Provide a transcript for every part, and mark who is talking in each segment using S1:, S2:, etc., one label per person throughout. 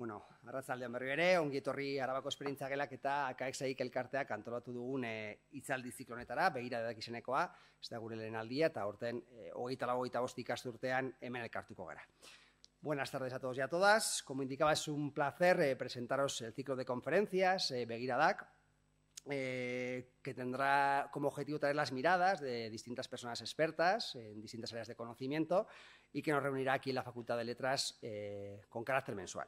S1: Bueno, arratzaldean berri ere, ongi etorri arabako esperientzia gelak eta AKXAik elkarteak antolatu dugun e, eh, itzaldi ziklonetara, behira edak izenekoa, ez da gure lehen eta horten e, eh, hogeita lago eta bosti ikasturtean hemen elkartuko gara. Buenas tardes a todos y a todas. Como indicaba, es un placer eh, presentaros el ciclo de conferencias eh, Begiradak, eh, que tendrá como objetivo traer las miradas de distintas personas expertas en distintas áreas de conocimiento y que nos reunirá aquí en la Facultad de Letras eh, con carácter mensual.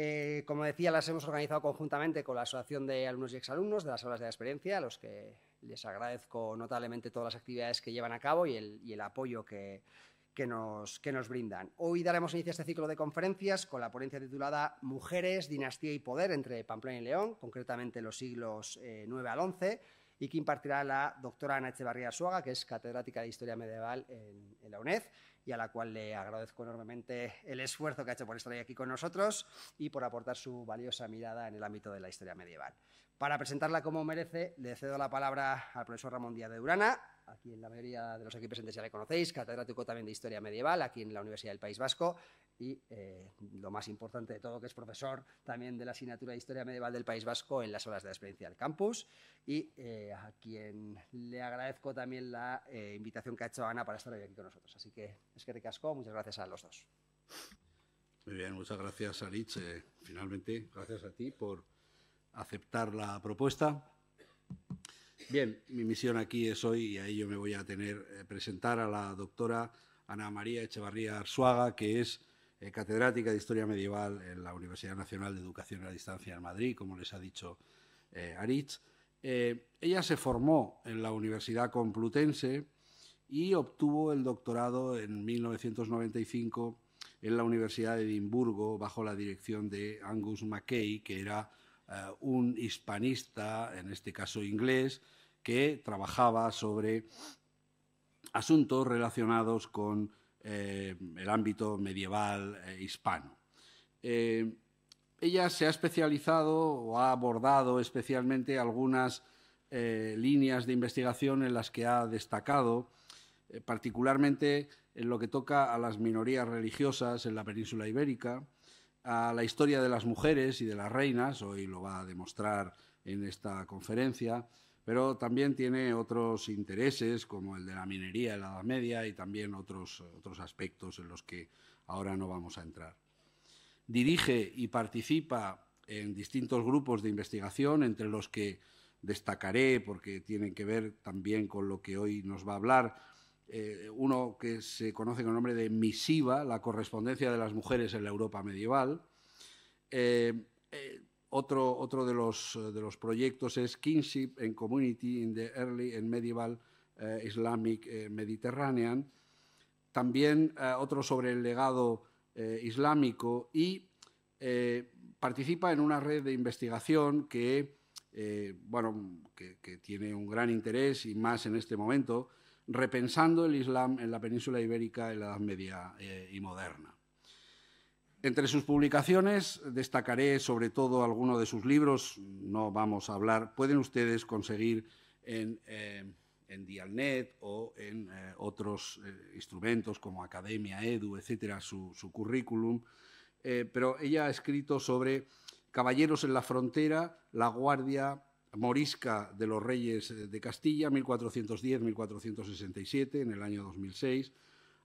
S1: Eh, como decía, las hemos organizado conjuntamente con la Asociación de Alumnos y Exalumnos de las Aulas de la Experiencia, a los que les agradezco notablemente todas las actividades que llevan a cabo y el, apoyo que, nos, brindan. Hoy daremos inicio a este ciclo de conferencias con la ponencia titulada Mujeres, Dinastía y Poder entre Pamplona y León, concretamente los siglos IX eh, 9 al 11, y que impartirá la doctora Ana Echevarría Suaga, que es catedrática de Historia Medieval en, en la UNED y a la cual le agradezco enormemente el esfuerzo que ha hecho por estar aquí con nosotros y por aportar su valiosa mirada en el ámbito de la historia medieval. Para presentarla como merece, le cedo la palabra al profesor Ramón Díaz de Durana a quien la mayoría de los aquí presentes ya le conocéis, catedrático también de Historia Medieval, aquí en la Universidad del País Vasco, y eh, lo más importante de todo, que es profesor también de la asignatura de Historia Medieval del País Vasco en las horas de la experiencia del campus, y eh, a quien le agradezco también la eh, invitación que ha hecho Ana para estar hoy aquí con nosotros. Así que es que casco muchas gracias a los dos.
S2: Muy bien, muchas gracias Aritz. finalmente, gracias a ti por aceptar la propuesta. Bien, mi misión aquí es hoy, y a ello me voy a tener, eh, presentar a la doctora Ana María Echevarría Arzuaga, que es eh, catedrática de Historia Medieval en la Universidad Nacional de Educación a Distancia de Madrid, como les ha dicho eh, Aritz. ella se formó en la Universidad Complutense y obtuvo el doctorado en 1995 en la Universidad de Edimburgo bajo la dirección de Angus Mackay, que era eh, un hispanista, en este caso inglés, que trabajaba sobre asuntos relacionados con eh, el ámbito medieval e hispano. Eh, ella se ha especializado o ha abordado especialmente algunas líneas de investigación en las que ha destacado, particularmente en lo que toca a las minorías religiosas en la península ibérica, a la historia de las mujeres y de las reinas, hoy lo va a demostrar en esta conferencia, pero también tiene otros intereses como el de la minería en la Edad Media y también otros, otros aspectos en los que ahora no vamos a entrar. Dirige y participa en distintos grupos de investigación, entre los que destacaré porque tienen que ver también con lo que hoy nos va a hablar, eh, uno que se conoce con el nombre de Misiva, la correspondencia de las mujeres en la Europa medieval. Eh, eh, otro, de, los, proyectos es Kinship and Community in the Early and Medieval Islamic Mediterranean. También otro sobre el legado islámico y participa en una red de investigación que tiene un gran interés y más en este momento, repensando el Islam en la península ibérica en la Edad Media eh, y moderna. Entre sus publicaciones destacaré sobre todo alguno de sus libros, no vamos a hablar, pueden ustedes conseguir en, eh, Dialnet o en eh, otros instrumentos como Academia, Edu, etcétera, su, su currículum, pero ella ha escrito sobre Caballeros en la Frontera, La Guardia, morisca de los reyes eh, de Castilla, 1410-1467, en el año 2006.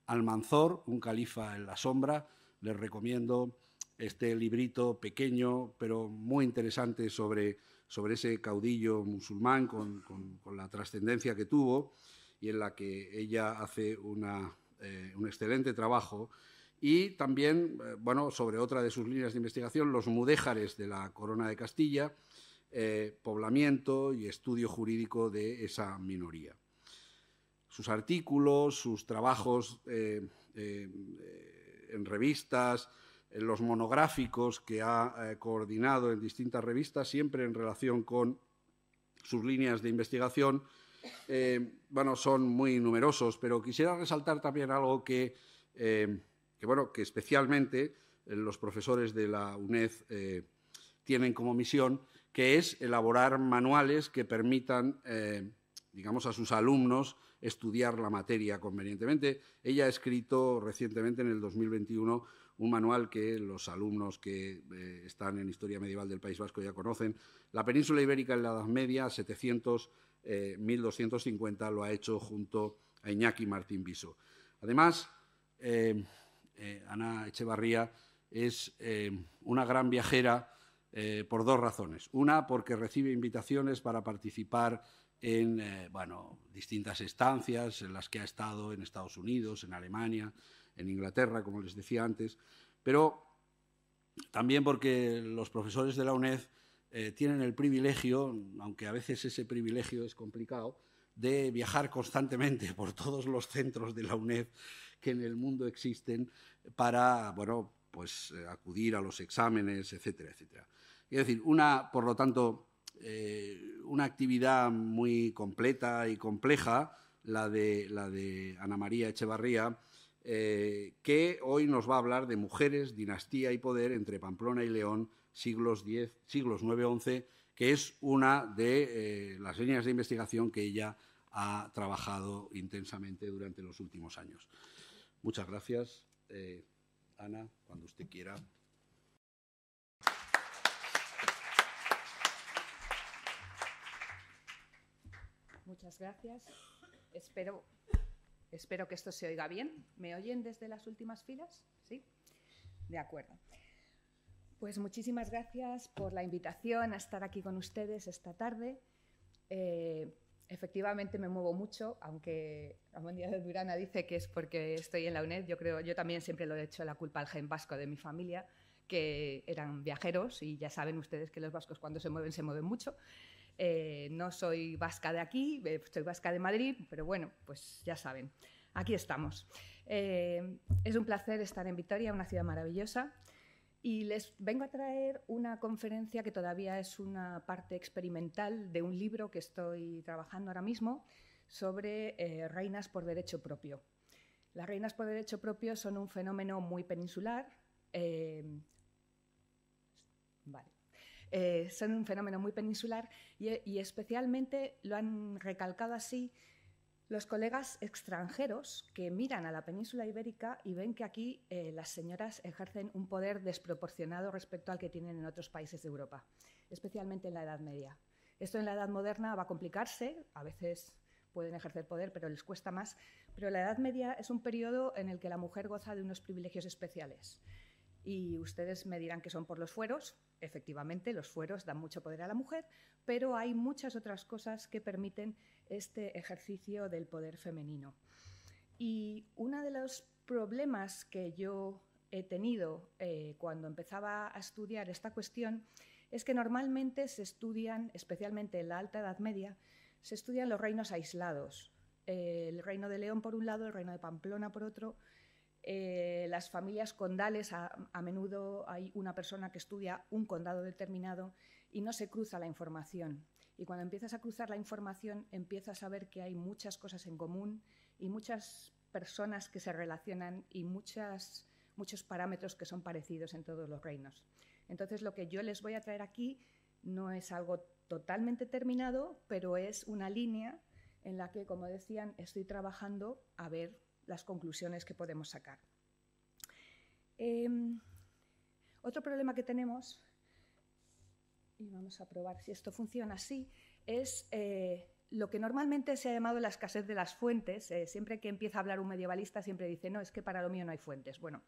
S2: Almanzor, un califa en la sombra. Les recomiendo este librito pequeño, pero muy interesante sobre, ese caudillo musulmán con, la trascendencia que tuvo y en la que ella hace eh, un excelente trabajo. Y también, eh, bueno, sobre otra de sus líneas de investigación, los mudéjares de la Corona de Castilla, eh, poblamiento y estudio jurídico de esa minoría. Sus artículos, sus trabajos eh, eh, en revistas, en los monográficos que ha coordinado en distintas revistas, siempre en relación con sus líneas de investigación, bueno, son muy numerosos, pero quisiera resaltar también algo que, bueno, que especialmente los profesores de la UNED tienen como misión, que es elaborar manuales que permitan, eh, digamos, a sus alumnos estudiar la materia convenientemente. Ella ha escrito recientemente, en el 2021, un manual que los alumnos que eh, están en Historia Medieval del País Vasco ya conocen. La península ibérica en la Edad Media, 700, 1250, eh, lo ha hecho junto a Iñaki Martín Viso. Además, Ana Echevarría es una gran viajera eh, por dos razones. Una, porque recibe invitaciones para participar en eh, bueno, distintas estancias en las que ha estado en Estados Unidos, en Alemania, en Inglaterra, como les decía antes, pero también porque los profesores de la UNED eh, tienen el privilegio, aunque a veces ese privilegio es complicado, de viajar constantemente por todos los centros de la UNED que en el mundo existen para, pues, acudir a los exámenes, etcétera, etcétera. Es decir, una, por lo tanto, eh, una actividad muy completa y compleja, la de, la de Ana María Echevarría, eh, que hoy nos va a hablar de mujeres, dinastía y poder entre Pamplona y León, siglos, X, siglos IX-XI, que es una de eh, las líneas de investigación que ella ha trabajado intensamente durante los últimos años. Muchas gracias, Ana, cuando usted quiera.
S3: Muchas gracias. Espero, espero que esto se oiga bien. ¿Me oyen desde las últimas filas? Sí. De acuerdo. Pues muchísimas gracias por la invitación a estar aquí con ustedes esta tarde. Eh, efectivamente me muevo mucho, aunque Amandía de Durana dice que es porque estoy en la UNED. Yo creo, yo también siempre lo he hecho la culpa al gen vasco de mi familia, que eran viajeros y ya saben ustedes que los vascos cuando se mueven se mueven mucho. Eh, no soy vasca de aquí, eh, soy vasca de Madrid, pero bueno, pues ya saben, aquí estamos. Eh, es un placer estar en Vitoria, una ciudad maravillosa, y les vengo a traer una conferencia que todavía es una parte experimental de un libro que estoy trabajando ahora mismo sobre reinas por derecho propio. Las reinas por derecho propio son un fenómeno muy peninsular. vale eh, son un fenómeno muy peninsular e, y, especialmente lo han recalcado así los colegas extranjeros que miran a la península ibérica y ven que aquí eh, las señoras ejercen un poder desproporcionado respecto al que tienen en otros países de Europa, especialmente en la Edad Media. Esto en la Edad Moderna va a complicarse, a veces pueden ejercer poder, pero les cuesta más, pero la Edad Media es un periodo en el que la mujer goza de unos privilegios especiales. Y ustedes me dirán que son por los fueros, Efectivamente, los fueros dan mucho poder a la mujer, pero hay muchas otras cosas que permiten este ejercicio del poder femenino. Y uno de los problemas que yo he tenido eh, cuando empezaba a estudiar esta cuestión es que normalmente se estudian, especialmente en la Alta Edad Media, se estudian los reinos aislados. el reino de León por un lado, el reino de Pamplona por otro, eh, las familias condales, a, menudo hay una persona que estudia un condado determinado y no se cruza la información. Y cuando empiezas a cruzar la información, empiezas a ver que hay muchas cosas en común y muchas personas que se relacionan y muchas, muchos parámetros que son parecidos en todos los reinos. Entonces, lo que yo les voy a traer aquí no es algo totalmente terminado, pero es una línea en la que, como decían, estoy trabajando a ver las conclusiones que podemos sacar. Em, otro problema que tenemos, y vamos a probar si esto funciona así, es eh, lo que normalmente se ha llamado la escasez de las fuentes. Eh, siempre que empieza a hablar un medievalista siempre dice, no, es que para lo mío no hay fuentes. Bueno,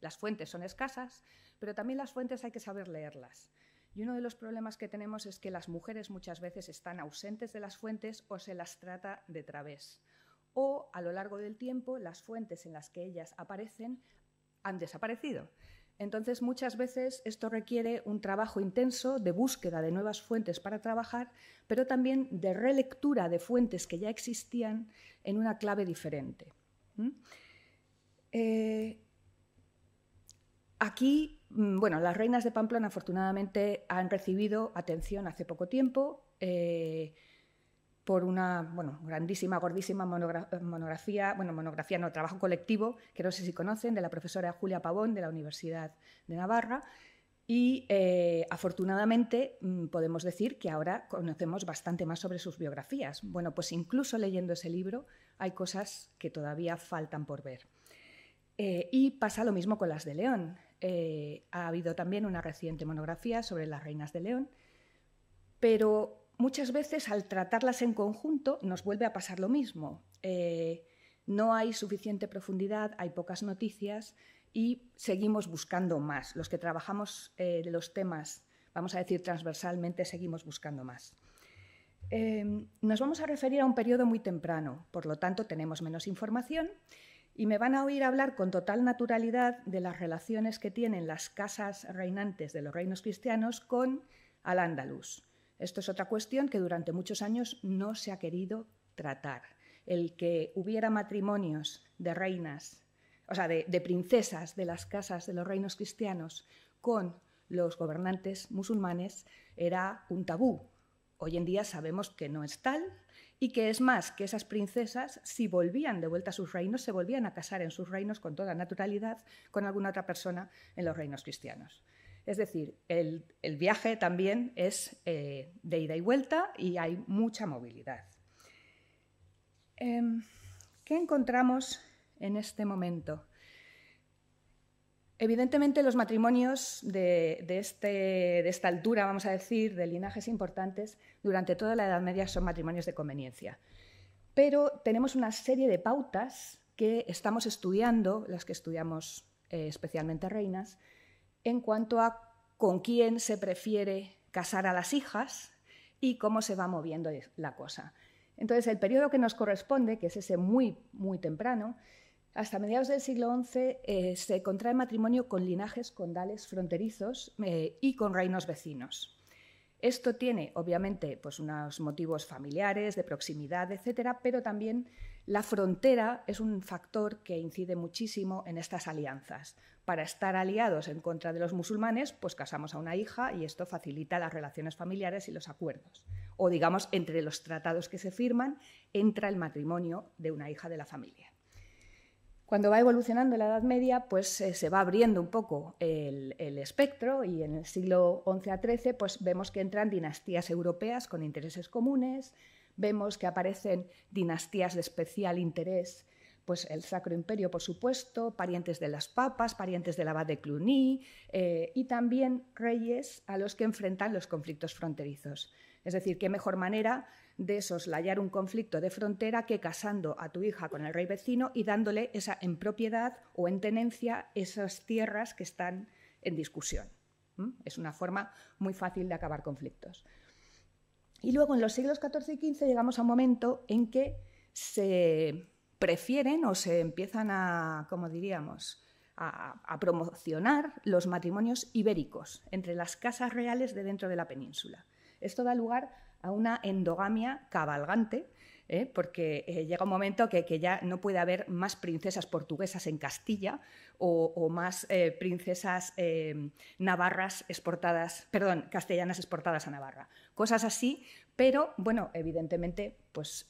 S3: las fuentes son escasas, pero también las fuentes hay que saber leerlas. Y uno de los problemas que tenemos es que las mujeres muchas veces están ausentes de las fuentes o se las trata de través o a lo largo del tiempo las fuentes en las que ellas aparecen han desaparecido. Entonces, muchas veces esto requiere un trabajo intenso de búsqueda de nuevas fuentes para trabajar, pero también de relectura de fuentes que ya existían en una clave diferente. Eh, aquí, mm, bueno, las reinas de Pamplona afortunadamente han recibido atención hace poco tiempo. Eh, por una bueno, grandísima, gordísima eh, monografía, bueno, monografía no, trabajo colectivo, que no sé si conocen, de la profesora Julia Pavón de la Universidad de Navarra. Y eh, afortunadamente mm, podemos decir que ahora conocemos bastante más sobre sus biografías. Bueno, pues incluso leyendo ese libro hay cosas que todavía faltan por ver. Eh, y pasa lo mismo con las de León. ha habido también una reciente monografía sobre las reinas de León, pero muchas veces al tratarlas en conjunto nos vuelve a pasar lo mismo. Eh, no hay suficiente profundidad, hay pocas noticias y seguimos buscando más. Los que trabajamos eh, los temas, vamos a decir transversalmente, seguimos buscando más. Em, nos vamos a referir a un periodo muy temprano, por lo tanto tenemos menos información y me van a oír hablar con total naturalidad de las relaciones que tienen las casas reinantes de los reinos cristianos con al-Ándalus. Esto es otra cuestión que durante muchos años no se ha querido tratar. El que hubiera matrimonios de reinas, o sea, de, princesas de las casas de los reinos cristianos con los gobernantes musulmanes era un tabú. Hoy en día sabemos que no es tal y que es más que esas princesas, si volvían de vuelta a sus reinos, se volvían a casar en sus reinos con toda naturalidad con alguna otra persona en los reinos cristianos. Es decir, el, viaje también es eh, de ida y vuelta y hay mucha movilidad. Em, ¿Qué encontramos en este momento? Evidentemente los matrimonios este, de, esta altura, vamos a decir, de linajes importantes, durante toda la Edad Media son matrimonios de conveniencia. Pero tenemos una serie de pautas que estamos estudiando, las que estudiamos eh, especialmente reinas, en cuanto a con quién se prefiere casar a las hijas y cómo se va moviendo la cosa. Entonces, el periodo que nos corresponde, que es ese muy, muy temprano, hasta mediados del siglo XI eh, se contrae matrimonio con linajes condales fronterizos eh, y con reinos vecinos. Esto tiene, obviamente, pues unos motivos familiares, de proximidad, etcétera, pero también la frontera es un factor que incide muchísimo en estas alianzas, para estar aliados en contra de los musulmanes, pues casamos a una hija y esto facilita las relaciones familiares y los acuerdos. O digamos, entre los tratados que se firman entra el matrimonio de una hija de la familia. Cuando va evolucionando la Edad Media, pues eh, se va abriendo un poco el, el, espectro y en el siglo XI a XIII pues, vemos que entran dinastías europeas con intereses comunes, vemos que aparecen dinastías de especial interés pues el Sacro Imperio, por supuesto, parientes de las papas, parientes del abad de Cluny eh, y también reyes a los que enfrentan los conflictos fronterizos. Es decir, qué mejor manera de soslayar un conflicto de frontera que casando a tu hija con el rey vecino y dándole esa en propiedad o en tenencia esas tierras que están en discusión. Es una forma muy fácil de acabar conflictos. Y luego en los siglos XIV y XV llegamos a un momento en que se prefieren o se empiezan a, como diríamos, a, promocionar los matrimonios ibéricos entre las casas reales de dentro de la península. Esto da lugar a una endogamia cabalgante, ¿eh? porque eh, llega un momento que, ya no puede haber más princesas portuguesas en Castilla o, más eh, princesas navarras exportadas, perdón, castellanas exportadas a Navarra. Cosas así, pero bueno, evidentemente, pues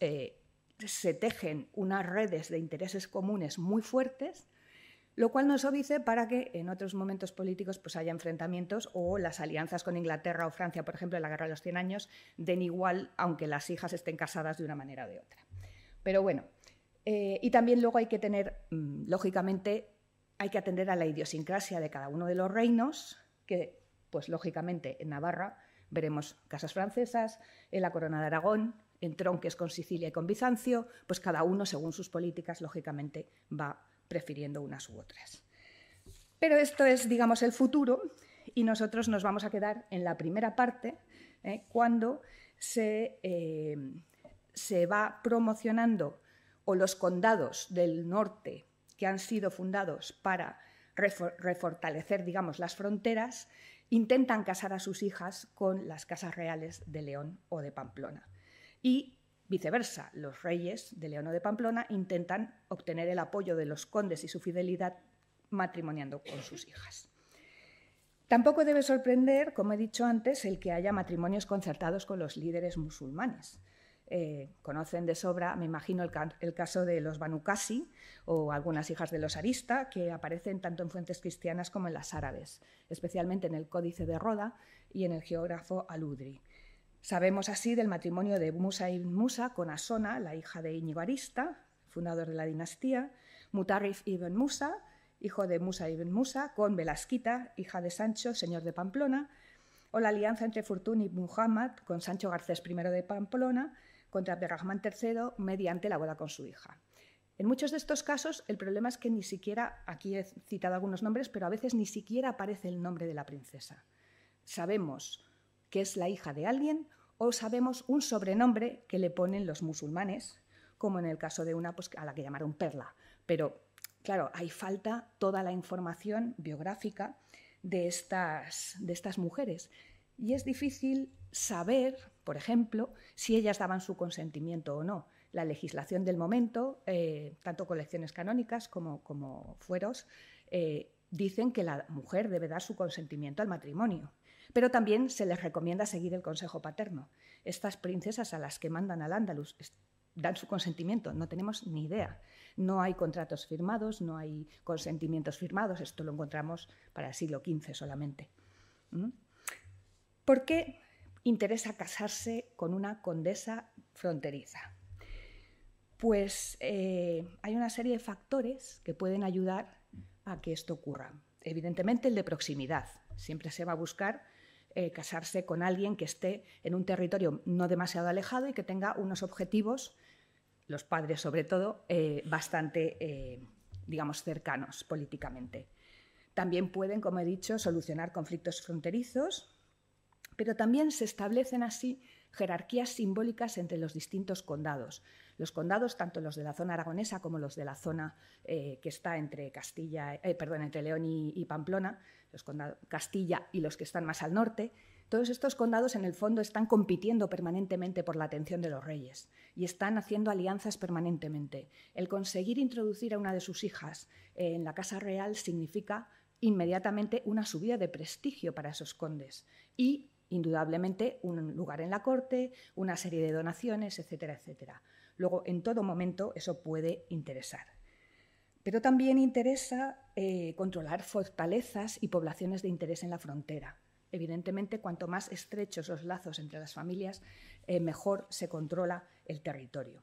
S3: se tejen unas redes de intereses comunes muy fuertes, lo cual nos obvice para que en otros momentos políticos pues haya enfrentamientos o las alianzas con Inglaterra o Francia, por ejemplo, en la Guerra de los 100 Años, den igual aunque las hijas estén casadas de una manera o de otra. Pero bueno, eh, y también luego hay que tener, mm, lógicamente, hay que atender a la idiosincrasia de cada uno de los reinos, que pues lógicamente en Navarra veremos casas francesas, en la Corona de Aragón, en tronques con Sicilia y con Bizancio, pues cada uno, según sus políticas, lógicamente va prefiriendo unas u otras. Pero esto es, digamos, el futuro y nosotros nos vamos a quedar en la primera parte, ¿eh? cuando se, eh, se va promocionando o los condados del norte que han sido fundados para refortalecer, digamos, las fronteras, intentan casar a sus hijas con las casas reales de León o de Pamplona y viceversa, los reyes de León de Pamplona intentan obtener el apoyo de los condes y su fidelidad matrimoniando con sus hijas. Tampoco debe sorprender, como he dicho antes, el que haya matrimonios concertados con los líderes musulmanes. Eh, conocen de sobra, me imagino, el, caso de los Banu Qasi o algunas hijas de los Arista, que aparecen tanto en fuentes cristianas como en las árabes, especialmente en el Códice de Roda y en el geógrafo Aludri. Sabemos así del matrimonio de Musa ibn Musa con Asona, la hija de Íñigo Arista, fundador de la dinastía, Mutarrif ibn Musa, hijo de Musa ibn Musa, con Velasquita, hija de Sancho, señor de Pamplona, o la alianza entre Fortun y Muhammad con Sancho Garcés I de Pamplona contra Berrahman III mediante la boda con su hija. En muchos de estos casos, el problema es que ni siquiera, aquí he citado algunos nombres, pero a veces ni siquiera aparece el nombre de la princesa. Sabemos que es la hija de alguien, o sabemos un sobrenombre que le ponen los musulmanes, como en el caso de una pues, a la que llamaron Perla. Pero, claro, hay falta toda la información biográfica de estas, de estas mujeres. Y es difícil saber, por ejemplo, si ellas daban su consentimiento o no. La legislación del momento, eh, tanto colecciones canónicas como, como fueros, eh, dicen que la mujer debe dar su consentimiento al matrimonio. Pero también se les recomienda seguir el consejo paterno. Estas princesas a las que mandan al Andalus dan su consentimiento, no tenemos ni idea. No hay contratos firmados, no hay consentimientos firmados, esto lo encontramos para el siglo XV solamente. ¿Por qué interesa casarse con una condesa fronteriza? Pues eh, hay una serie de factores que pueden ayudar a que esto ocurra. Evidentemente el de proximidad. Siempre se va a buscar eh, casarse con alguien que esté en un territorio no demasiado alejado y que tenga unos objetivos, los padres sobre todo, eh, bastante, eh, digamos, cercanos políticamente. También pueden, como he dicho, solucionar conflictos fronterizos, pero también se establecen así jerarquías simbólicas entre los distintos condados. Los condados, tanto los de la zona aragonesa como los de la zona eh, que está entre Castilla, eh, perdón, entre León y, Pamplona, los condados, Castilla y los que están más al norte, todos estos condados en el fondo están compitiendo permanentemente por la atención de los reyes y están haciendo alianzas permanentemente. El conseguir introducir a una de sus hijas en la Casa Real significa inmediatamente una subida de prestigio para esos condes y indudablemente un lugar en la corte, una serie de donaciones, etcétera, etcétera. Luego, en todo momento, eso puede interesar. Pero también interesa eh, controlar fortalezas y poblaciones de interés en la frontera. Evidentemente, cuanto más estrechos los lazos entre las familias, eh, mejor se controla el territorio.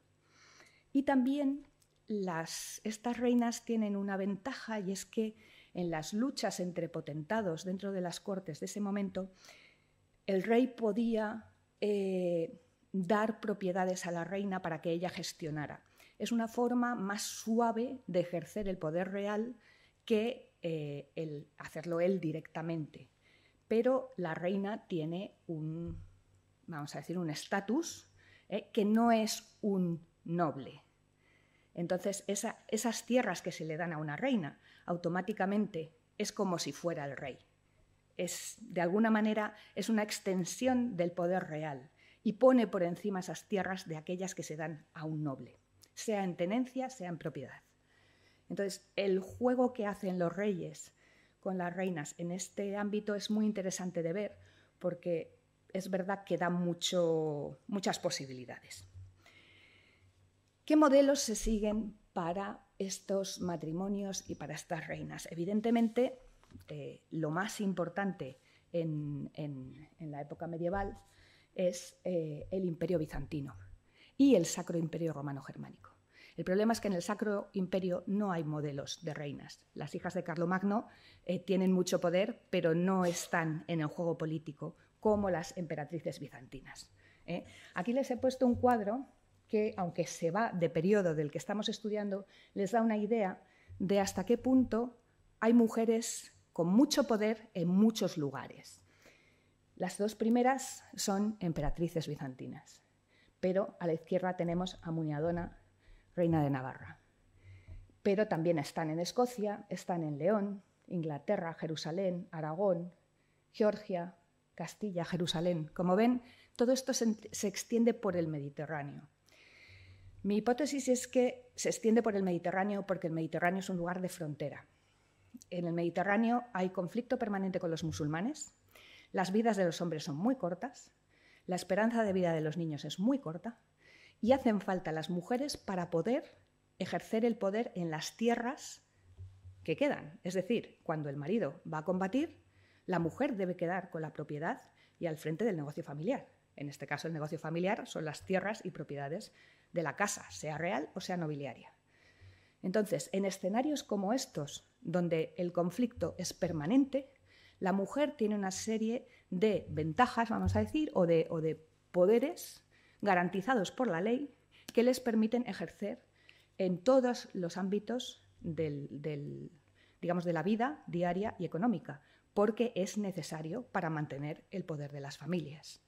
S3: Y también estas reinas tienen una ventaja y es que en las luchas entre potentados dentro de las cortes de ese momento, el rey podía eh, dar propiedades a la reina para que ella gestionara. Es una forma más suave de ejercer el poder real que eh, el hacerlo él directamente. Pero la reina tiene un, vamos a decir, un estatus eh, que no es un noble. Entonces, esas tierras que se le dan a una reina automáticamente es como si fuera el rey es, de alguna manera, es una extensión del poder real y pone por encima esas tierras de aquellas que se dan a un noble, sea en tenencia, sea en propiedad. Entonces, el juego que hacen los reyes con las reinas en este ámbito es muy interesante de ver, porque es verdad que da mucho, muchas posibilidades. ¿Qué modelos se siguen para estos matrimonios y para estas reinas? Evidentemente, eh, lo más importante en, la época medieval es eh, el imperio bizantino y el sacro imperio romano germánico. El problema es que en el Sacro Imperio no hay modelos de reinas. Las hijas de Carlomagno eh, tienen mucho poder, pero no están en el juego político como las emperatrices bizantinas. ¿eh? Aquí les he puesto un cuadro que, aunque se va de periodo del que estamos estudiando, les da una idea de hasta qué punto hay mujeres con mucho poder en muchos lugares. Las dos primeras son emperatrices bizantinas, pero a la izquierda tenemos a Muñadona, reina de Navarra. Pero también están en Escocia, están en León, Inglaterra, Jerusalén, Aragón, Georgia, Castilla, Jerusalén. Como ven, todo esto se, se, extiende por el Mediterráneo. Mi hipótesis es que se extiende por el Mediterráneo porque el Mediterráneo es un lugar de frontera. En el Mediterráneo hay conflicto permanente con los musulmanes, las vidas de los hombres son muy cortas, la esperanza de vida de los niños es muy corta y hacen falta las mujeres para poder ejercer el poder en las tierras que quedan. Es decir, cuando el marido va a combatir, la mujer debe quedar con la propiedad y al frente del negocio familiar. En este caso, el negocio familiar son las tierras y propiedades de la casa, sea real o sea nobiliaria. Entonces, en escenarios como estos, donde el conflicto es permanente, la mujer tiene una serie de ventajas, vamos a decir, o de, o de poderes garantizados por la ley que les permiten ejercer en todos los ámbitos digamos, de la vida diaria y económica, porque es necesario para mantener el poder de las familias.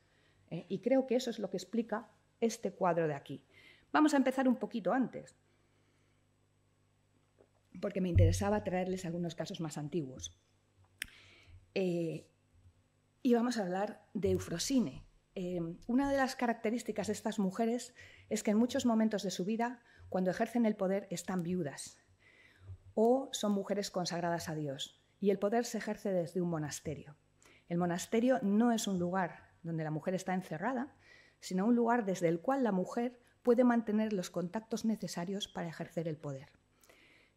S3: ¿eh? Y creo que eso es lo que explica este cuadro de aquí. Vamos a empezar un poquito antes porque me interesaba traerles algunos casos más antiguos. Eh, y vamos a hablar de Eufrosine. Eh, una de las características de estas mujeres es que en muchos momentos de su vida, cuando ejercen el poder, están viudas o son mujeres consagradas a Dios. Y el poder se ejerce desde un monasterio. El monasterio no es un lugar donde la mujer está encerrada, sino un lugar desde el cual la mujer puede mantener los contactos necesarios para ejercer el poder.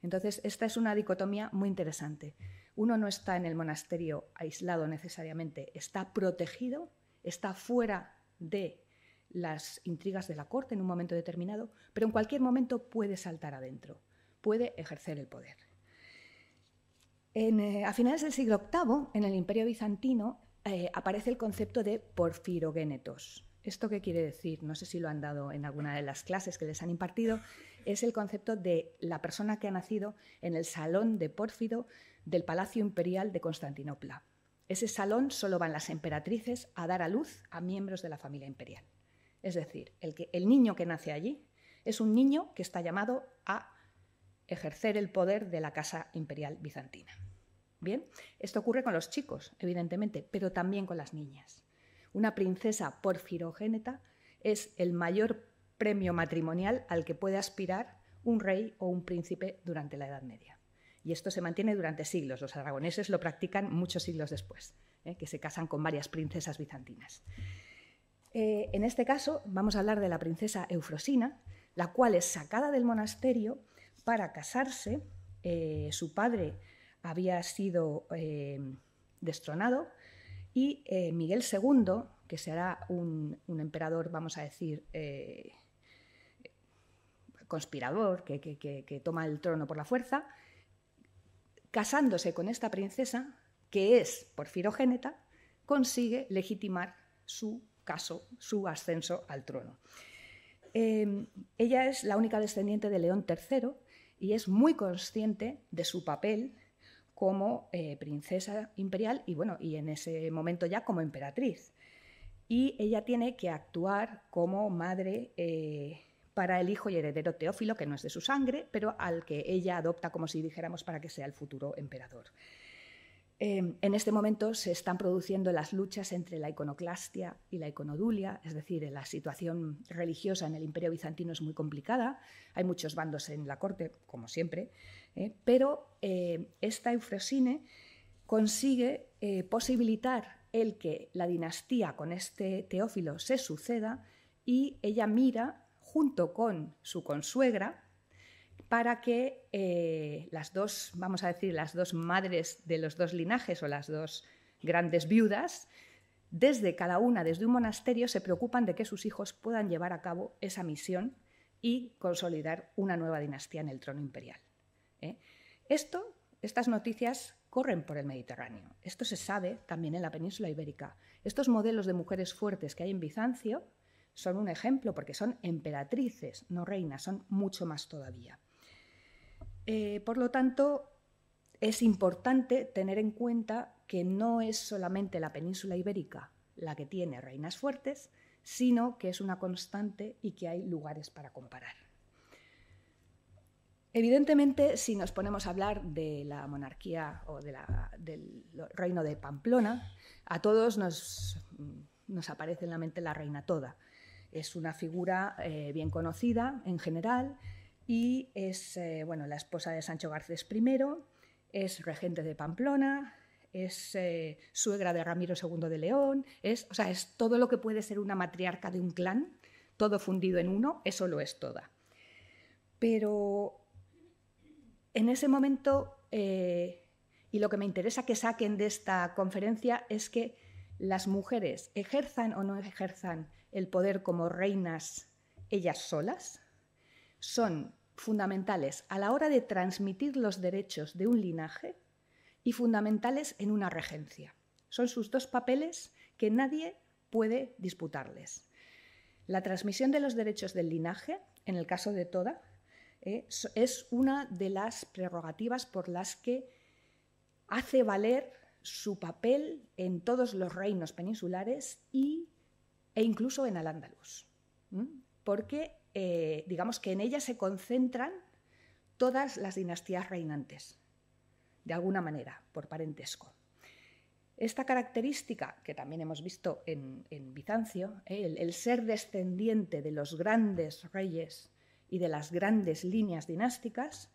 S3: Entonces, esta es una dicotomía muy interesante. Uno no está en el monasterio aislado necesariamente, está protegido, está fuera de las intrigas de la corte en un momento determinado, pero en cualquier momento puede saltar adentro, puede ejercer el poder. Eh, a finales del siglo VIII, en el Imperio Bizantino, eh, aparece el concepto de porfirogénetos. ¿Esto qué quiere decir? No sé si lo han dado en alguna de las clases que les han impartido, es el concepto de la persona que ha nacido en el salón de Pórfido del Palacio Imperial de Constantinopla. Ese salón solo van las emperatrices a dar a luz a miembros de la familia imperial. Es decir, el, niño que nace allí es un niño que está llamado a ejercer el poder de la casa imperial bizantina. Bien, esto ocurre con los chicos, evidentemente, pero también con las niñas. Una princesa porfirogéneta es el mayor premio matrimonial al que puede aspirar un rey o un príncipe durante la Edad Media. Y esto se mantiene durante siglos. Los aragoneses lo practican muchos siglos después, ¿eh? que se casan con varias princesas bizantinas. Eh, en este caso, vamos a hablar de la princesa Eufrosina, la cual es sacada del monasterio para casarse. Eh, su padre había sido destronado y Miguel II, que será un, emperador, vamos a decir, conspirador que, toma el trono por la fuerza, casándose con esta princesa, que es porfirogéneta, consigue legitimar su caso, su ascenso al trono. Em, ella es la única descendiente de León III y es muy consciente de su papel como eh, princesa imperial y bueno, y en ese momento ya como emperatriz. Y ella tiene que actuar como madre eh, para el hijo y heredero Teófilo, que no es de su sangre, pero al que ella adopta como si dijéramos para que sea el futuro emperador. Em, en este momento se están produciendo las luchas entre la iconoclastia y la iconodulia, es decir, la situación religiosa en el imperio bizantino es muy complicada, hay muchos bandos en la corte, como siempre, eh, pero eh, esta Eufrosine consigue eh, posibilitar el que la dinastía con este Teófilo se suceda y ella mira junto con su consuegra para que eh, las dos, vamos a decir, las dos madres de los dos linajes o las dos grandes viudas, desde cada una, desde un monasterio, se preocupan de que sus hijos puedan llevar a cabo esa misión y consolidar una nueva dinastía en el trono imperial. ¿eh? Esto, estas noticias corren por el Mediterráneo. Esto se sabe también en la península ibérica. Estos modelos de mujeres fuertes que hay en Bizancio son un ejemplo porque son emperatrices, no reinas, son mucho más todavía. Eh, por lo tanto, es importante tener en cuenta que no es solamente la península ibérica la que tiene reinas fuertes, sino que es una constante y que hay lugares para comparar. Evidentemente, si nos ponemos a hablar de la monarquía o del reino de Pamplona, a todos nos aparece en la mente la reina toda. Es una figura eh, bien conocida en general y es eh, bueno, la esposa de Sancho Garcés I, es regente de Pamplona, es eh, suegra de Ramiro II de León, es, o sea, es todo lo que puede ser una matriarca de un clan, todo fundido en uno, eso lo es toda. Pero en ese momento, y lo que me interesa que saquen de esta conferencia es que las mujeres ejerzan o no ejerzan el poder como reinas ellas solas, son fundamentales a la hora de transmitir los derechos de un linaje y fundamentales en una regencia. Son sus dos papeles que nadie puede disputarles. La transmisión de los derechos del linaje, en el caso de Toda, eh, es una de las prerrogativas por las que hace valer su papel en todos los reinos peninsulares y e incluso en Al-Ándalus, porque eh, digamos que en ella se concentran todas las dinastías reinantes, de alguna manera, por parentesco. Esta característica, que también hemos visto en, Bizancio, ¿eh? el, ser descendiente de los grandes reyes y de las grandes líneas dinásticas,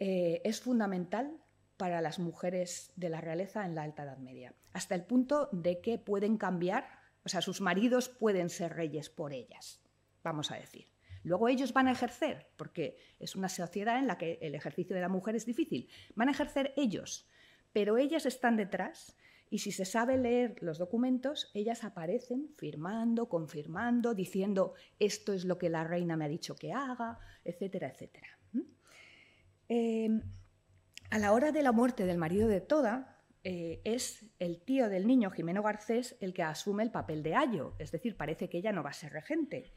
S3: eh, es fundamental para las mujeres de la realeza en la Alta Edad Media, hasta el punto de que pueden cambiar o sea, sus maridos pueden ser reyes por ellas, vamos a decir. Luego ellos van a ejercer, porque es una sociedad en la que el ejercicio de la mujer es difícil, van a ejercer ellos, pero ellas están detrás y si se sabe leer los documentos, ellas aparecen firmando, confirmando, diciendo esto es lo que la reina me ha dicho que haga, etcétera, etcétera. Eh, a la hora de la muerte del marido de Toda, eh, es el tío del niño, Jimeno Garcés, el que asume el papel de Ayo, es decir, parece que ella no va a ser regente.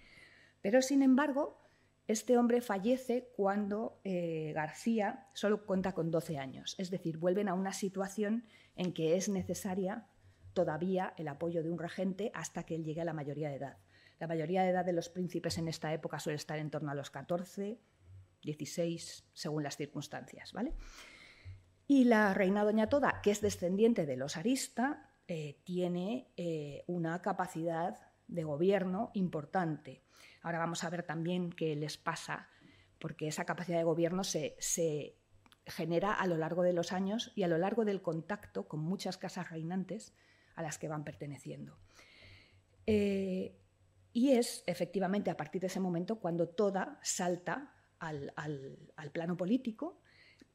S3: Pero, sin embargo, este hombre fallece cuando eh, García solo cuenta con 12 años, es decir, vuelven a una situación en que es necesaria todavía el apoyo de un regente hasta que él llegue a la mayoría de edad. La mayoría de edad de los príncipes en esta época suele estar en torno a los 14, 16, según las circunstancias, ¿vale? Y la reina Doña Toda, que es descendiente de los Arista, eh, tiene eh, una capacidad de gobierno importante. Ahora vamos a ver también qué les pasa, porque esa capacidad de gobierno se, genera a lo largo de los años y a lo largo del contacto con muchas casas reinantes a las que van perteneciendo. Eh, y es efectivamente a partir de ese momento cuando toda salta al plano político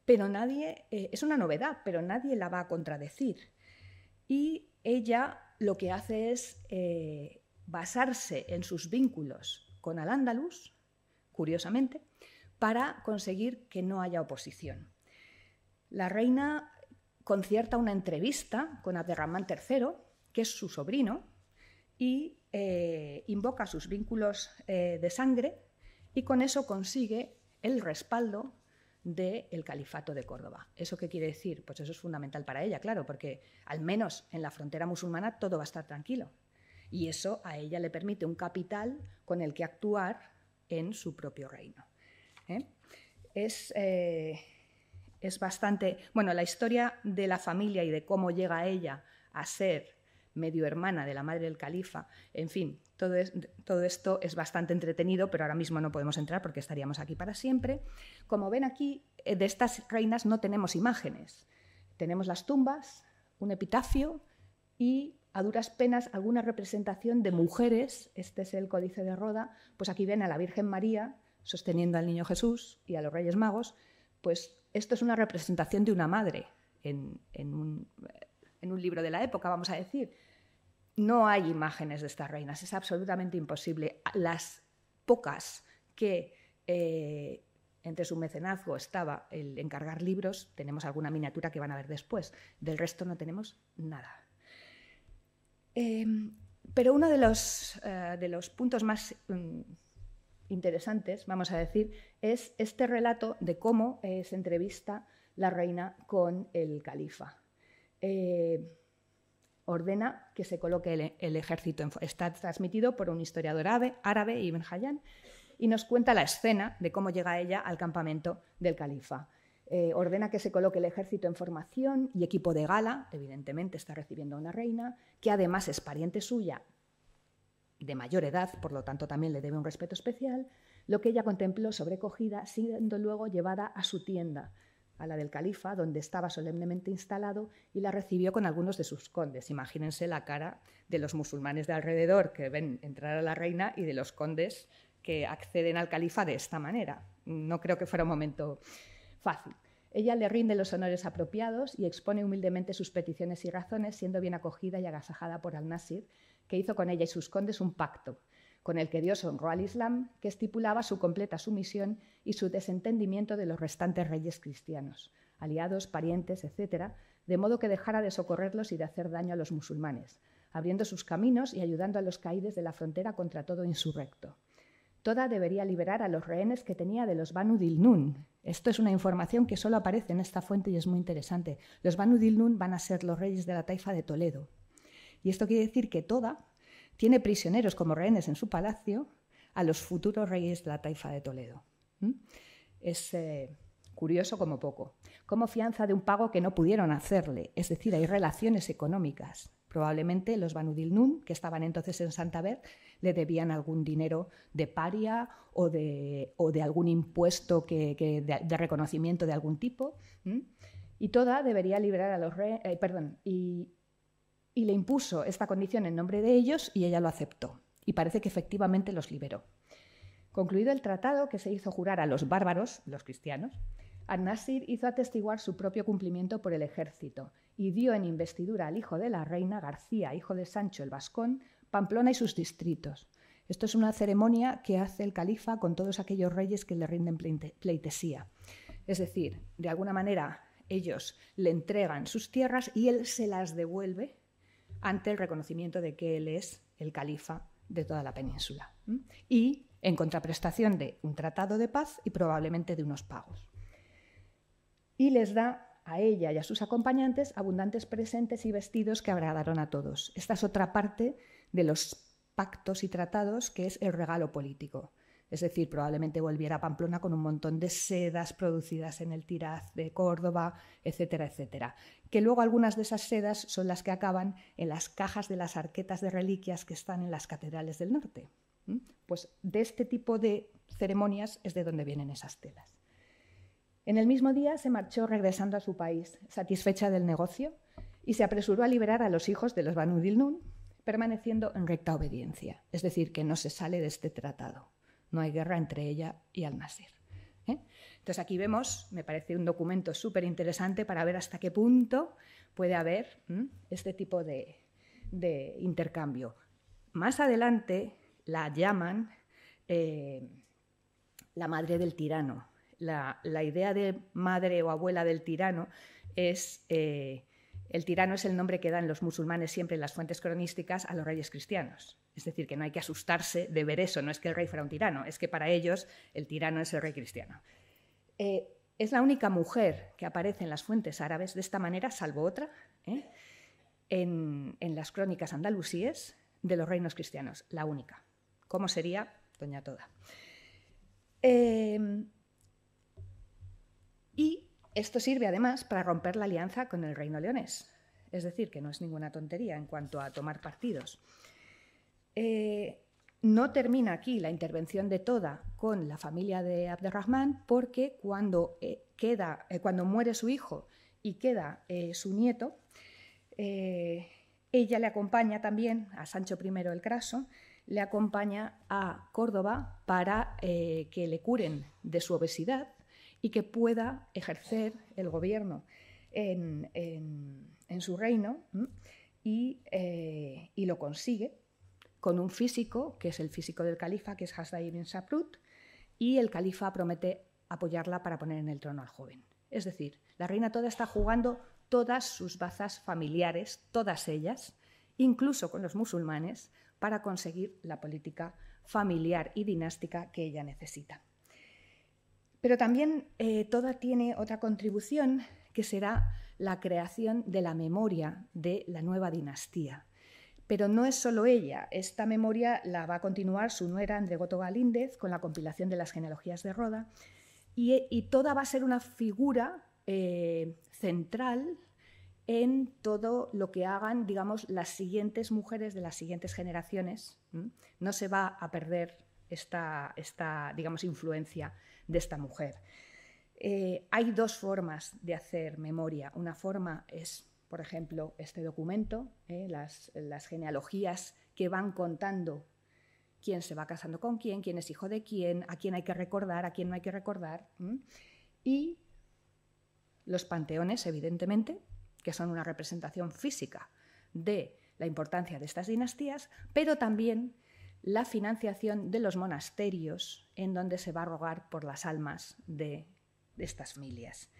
S3: pero nadie, eh, es una novedad, pero nadie la va a contradecir. Y ella lo que hace es eh, basarse en sus vínculos con Al-Ándalus, curiosamente, para conseguir que no haya oposición. La reina concierta una entrevista con Abderramán III, que es su sobrino, y eh, invoca sus vínculos de sangre y con eso consigue el respaldo del califato de Córdoba. ¿Eso qué quiere decir? Pues eso es fundamental para ella, claro, porque al menos en la frontera musulmana todo va a estar tranquilo. Y eso a ella le permite un capital con el que actuar en su propio reino. ¿eh? Es, eh, es bastante... Bueno, la historia de la familia y de cómo llega ella a ser medio hermana de la madre del califa. En fin, todo, esto es bastante entretenido, pero ahora mismo no podemos entrar porque estaríamos aquí para siempre. Como ven aquí, eh, de estas reinas no tenemos imágenes. Tenemos las tumbas, un epitafio y a duras penas alguna representación de mujeres, este es el códice de Roda, pues aquí ven a la Virgen María sosteniendo al Niño Jesús y a los Reyes Magos, pues esto es una representación de una madre en eh, un libro de la época, vamos a decir no hay imágenes de estas reinas, es absolutamente imposible. Las pocas que eh, entre su mecenazgo estaba el encargar libros, tenemos alguna miniatura que van a ver después, del resto no tenemos nada. Eh, pero uno de los, eh, de los puntos más mm, interesantes, vamos a decir, es este relato de cómo se entrevista la reina con el califa ordena que se coloque el, ejército. Está transmitido por un historiador árabe, árabe, Ibn Hayyan, y nos cuenta la escena de cómo llega ella al campamento del califa. Eh, ordena que se coloque el ejército en formación y equipo de gala, evidentemente está recibiendo a una reina, que además es pariente suya de mayor edad, por lo tanto también le debe un respeto especial, lo que ella contempló sobrecogida, siendo luego llevada a su tienda, a la del califa, donde estaba solemnemente instalado, y la recibió con algunos de sus condes. Imagínense la cara de los musulmanes de alrededor que ven entrar a la reina y de los condes que acceden al califa de esta manera. No creo que fuera un momento fácil. Ella le rinde los honores apropiados y expone humildemente sus peticiones y razones, siendo bien acogida y agasajada por Al-Nasir, que hizo con ella y sus condes un pacto, con el que Dios honró al Islam, que estipulaba su completa sumisión y su desentendimiento de los restantes reyes cristianos, aliados, parientes, etc., de modo que dejara de socorrerlos y de hacer daño a los musulmanes, abriendo sus caminos y ayudando a los caídes de la frontera contra todo insurrecto. Toda debería liberar a los rehenes que tenía de los Banu Dilnun. Esto es una información que solo aparece en esta fuente y es muy interesante. Los Banu Dilnun van a ser los reyes de la taifa de Toledo. Y esto quiere decir que Toda tiene prisioneros como rehenes en su palacio a los futuros reyes de la taifa de Toledo. Es eh, curioso como poco. Como fianza de un pago que no pudieron hacerle, es decir, hay relaciones económicas. Probablemente los Banu que estaban entonces en Santa Bert, le debían algún dinero de paria o de, de algún impuesto que, de, reconocimiento de algún tipo. Y toda debería liberar a los reyes, eh, perdón, y, y le impuso esta condición en nombre de ellos y ella lo aceptó. Y parece que efectivamente los liberó. Concluido el tratado que se hizo jurar a los bárbaros, los cristianos, al nasir hizo atestiguar su propio cumplimiento por el ejército y dio en investidura al hijo de la reina García, hijo de Sancho el Vascón, Pamplona y sus distritos. Esto es una ceremonia que hace el califa con todos aquellos reyes que le rinden pleitesía. Es decir, de alguna manera ellos le entregan sus tierras y él se las devuelve ante el reconocimiento de que él es el califa de toda la península. Y en contraprestación de un tratado de paz y probablemente de unos pagos. Y les da a ella y a sus acompañantes abundantes presentes y vestidos que agradaron a todos. Esta es otra parte de los pactos y tratados que es el regalo político. Es decir, probablemente volviera a Pamplona con un montón de sedas producidas en el tiraz de Córdoba, etcétera, etcétera. Que luego algunas de esas sedas son las que acaban en las cajas de las arquetas de reliquias que están en las catedrales del norte. Pues de este tipo de ceremonias es de donde vienen esas telas. En el mismo día se marchó regresando a su país, satisfecha del negocio, y se apresuró a liberar a los hijos de los Banu Dilnun, permaneciendo en recta obediencia, es decir, que no se sale de este tratado no hay guerra entre ella y al-Nasir. ¿eh? Entonces aquí vemos, me parece un documento súper interesante para ver hasta qué punto puede haber este tipo de, intercambio. Más adelante la llaman eh, la madre del tirano. La, idea de madre o abuela del tirano es... Eh, el tirano es el nombre que dan los musulmanes siempre en las fuentes cronísticas a los reyes cristianos. Es decir, que no hay que asustarse de ver eso, no es que el rey fuera un tirano, es que para ellos el tirano es el rey cristiano. Eh, es la única mujer que aparece en las fuentes árabes de esta manera, salvo otra, ¿eh? en, las crónicas andalusíes de los reinos cristianos, la única. ¿Cómo sería Doña Toda? Eh, y esto sirve además para romper la alianza con el reino leonés. Es decir, que no es ninguna tontería en cuanto a tomar partidos. Eh, no termina aquí la intervención de Toda con la familia de Abderrahman, porque cuando, eh, queda, eh, cuando muere su hijo y queda su nieto, ella le acompaña también a Sancho I el Craso, le acompaña a Córdoba para que le curen de su obesidad y que pueda ejercer el gobierno en, su reino y, lo consigue con un físico, que es el físico del califa, que es Hasdai ibn Saprut, y el califa promete apoyarla para poner en el trono al joven. Es decir, la reina toda está jugando todas sus bazas familiares, todas ellas, incluso con los musulmanes, para conseguir la política familiar y dinástica que ella necesita. Pero también eh, toda tiene otra contribución que será la creación de la memoria de la nueva dinastía, pero no es solo ella, esta memoria la va a continuar su nuera Andregoto Galíndez con la compilación de las genealogías de Roda y, toda va a ser una figura eh, central en todo lo que hagan, digamos, las siguientes mujeres de las siguientes generaciones. No se va a perder esta, esta digamos, influencia de esta mujer. Eh, hay dos formas de hacer memoria. Una forma es por ejemplo, este documento, ¿eh? las, genealogías que van contando quién se va casando con quién, quién es hijo de quién, a quién hay que recordar, a quién no hay que recordar, y los panteones, evidentemente, que son una representación física de la importancia de estas dinastías, pero también la financiación de los monasterios en donde se va a rogar por las almas de, estas familias,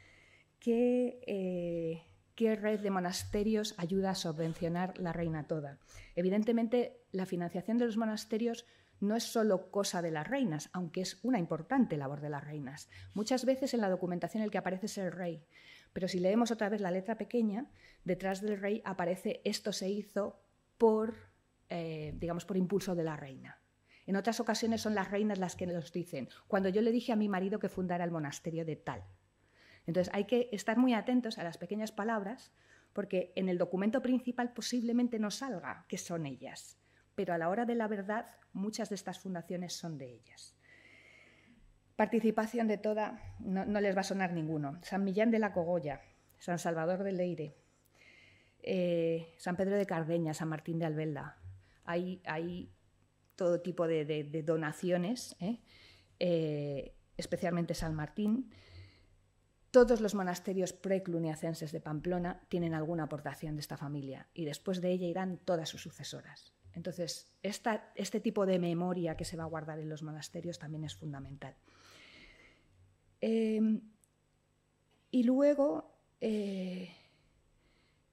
S3: que eh, ¿Qué red de monasterios ayuda a subvencionar la reina toda? Evidentemente, la financiación de los monasterios no es solo cosa de las reinas, aunque es una importante labor de las reinas. Muchas veces en la documentación el que aparece es el rey, pero si leemos otra vez la letra pequeña, detrás del rey aparece esto se hizo por, eh, digamos, por impulso de la reina. En otras ocasiones son las reinas las que nos dicen, cuando yo le dije a mi marido que fundara el monasterio de tal, entonces hay que estar muy atentos a las pequeñas palabras porque en el documento principal posiblemente no salga que son ellas, pero a la hora de la verdad muchas de estas fundaciones son de ellas. Participación de toda, no, les va a sonar ninguno. San Millán de la Cogolla, San Salvador del Leire, eh, San Pedro de Cardeña, San Martín de Albelda. Hay, todo tipo de, donaciones, ¿eh? Eh, especialmente San Martín. Todos los monasterios precluniacenses de Pamplona tienen alguna aportación de esta familia y después de ella irán todas sus sucesoras. Entonces, este tipo de memoria que se va a guardar en los monasterios también es fundamental. Em, y luego eh,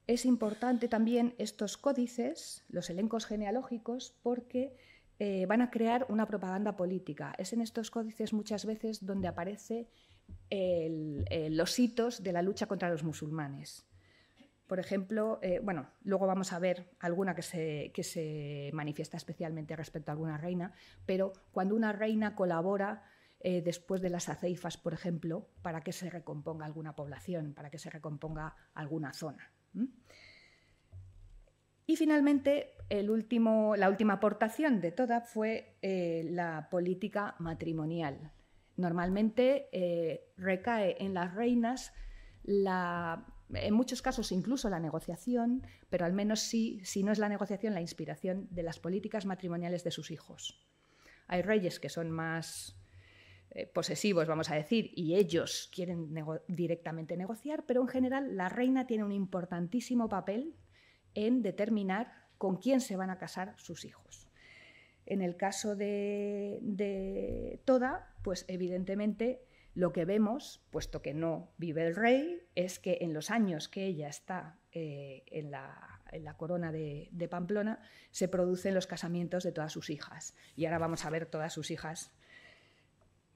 S3: es importante también estos códices, los elencos genealógicos, porque eh, van a crear una propaganda política. Es en estos códices muchas veces donde aparece eh, los hitos de la lucha contra los musulmanes. Por ejemplo, eh, bueno, luego vamos a ver alguna que se, que se, manifiesta especialmente respecto a alguna reina, pero cuando una reina colabora eh, después de las aceifas, por ejemplo, para que se recomponga alguna población, para que se recomponga alguna zona. Y finalmente, el último, la última aportación de toda fue la política matrimonial, Normalmente eh, recae en las reinas en muchos casos incluso la negociación, pero al menos sí, si no es la negociación, la inspiración de las políticas matrimoniales de sus hijos. Hay reyes que son más eh, posesivos, vamos a decir, y ellos quieren directamente negociar, pero en general la reina tiene un importantísimo papel en determinar con quién se van a casar sus hijos. En el caso de Toda, pues evidentemente lo que vemos, puesto que no vive el rey, es que en los años que ella está eh, en, la, corona de, Pamplona, se producen los casamientos de todas sus hijas. Y ahora vamos a ver todas sus hijas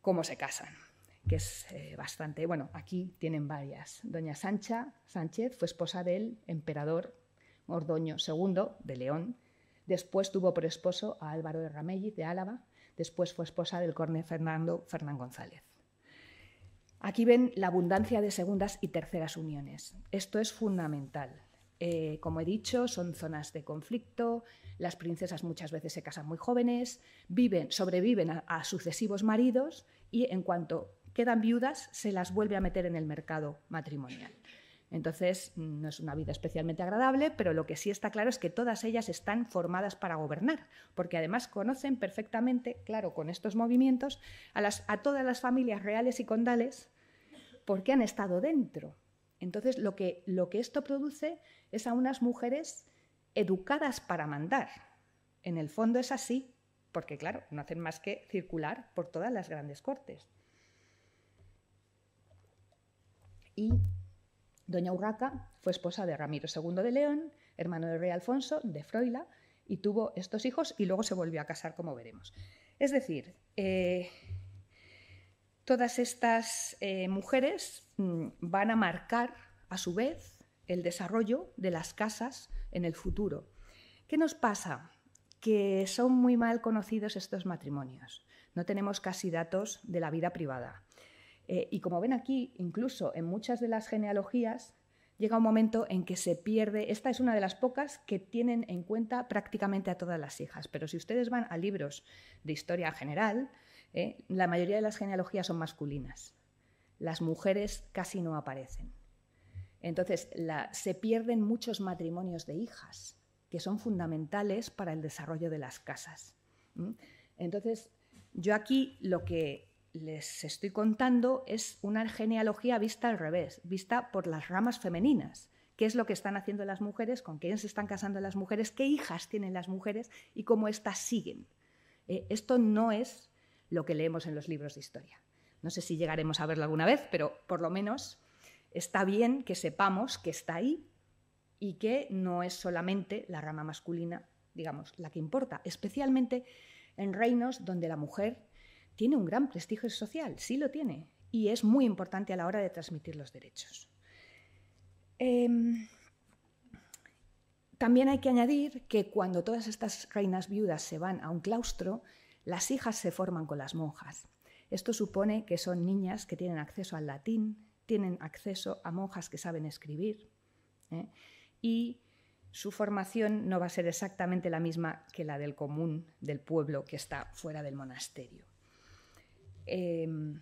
S3: cómo se casan, que es eh, bastante. Bueno, aquí tienen varias. Doña Sancha Sánchez fue esposa del emperador Ordoño II de León. Después tuvo por esposo a Álvaro de Ramelliz de Álava, Después fue esposa del corne Fernando Fernán González. Aquí ven la abundancia de segundas y terceras uniones. Esto es fundamental. Eh, como he dicho, son zonas de conflicto, las princesas muchas veces se casan muy jóvenes, viven, sobreviven a sucesivos maridos y en cuanto quedan viudas se las vuelve a meter en el mercado matrimonial. Entonces, mm, no es una vida especialmente agradable, pero lo que sí está claro es que todas ellas están formadas para gobernar, porque además conocen perfectamente, claro, con estos movimientos, a, todas las familias reales y condales, porque han estado dentro. Entonces, lo que, lo que esto produce es a unas mujeres educadas para mandar. En el fondo es así, porque claro, no hacen más que circular por todas las grandes cortes. Y Doña Urraca fue esposa de Ramiro II de León, hermano del rey Alfonso, de Froila, y tuvo estos hijos y luego se volvió a casar, como veremos. Es decir, eh, todas estas eh, mujeres mm, van a marcar, a su vez, el desarrollo de las casas en el futuro. ¿Qué nos pasa? Que son muy mal conocidos estos matrimonios. No tenemos casi datos de la vida privada. Eh, y como ven aquí, incluso en muchas de las genealogías, llega un momento en que se pierde. Esta es una de las pocas que tienen en cuenta prácticamente a todas las hijas, pero si ustedes van a libros de historia general, eh, la mayoría de las genealogías son masculinas. Las mujeres casi no aparecen. Entonces, se pierden muchos matrimonios de hijas, que son fundamentales para el desarrollo de las casas. Entonces, yo aquí lo que les estoy contando es una genealogía vista al revés, vista por las ramas femeninas. ¿Qué es lo que están haciendo las mujeres? ¿Con quién se están casando las mujeres? ¿Qué hijas tienen las mujeres? ¿Y cómo éstas siguen? Eh, esto no es lo que leemos en los libros de historia. No sé si llegaremos a verlo alguna vez, pero por lo menos está bien que sepamos que está ahí y que no es solamente la rama masculina, digamos, la que importa, especialmente en reinos donde la mujer tiene un gran prestigio social, sí lo tiene, y es muy importante a la hora de transmitir los derechos. Em, también hay que añadir que cuando todas estas reinas viudas se van a un claustro, las hijas se forman con las monjas. Esto supone que son niñas que tienen acceso al latín, tienen acceso a monjas que saben escribir ¿eh? y su formación no va a ser exactamente la misma que la del común del pueblo que está fuera del monasterio. Em,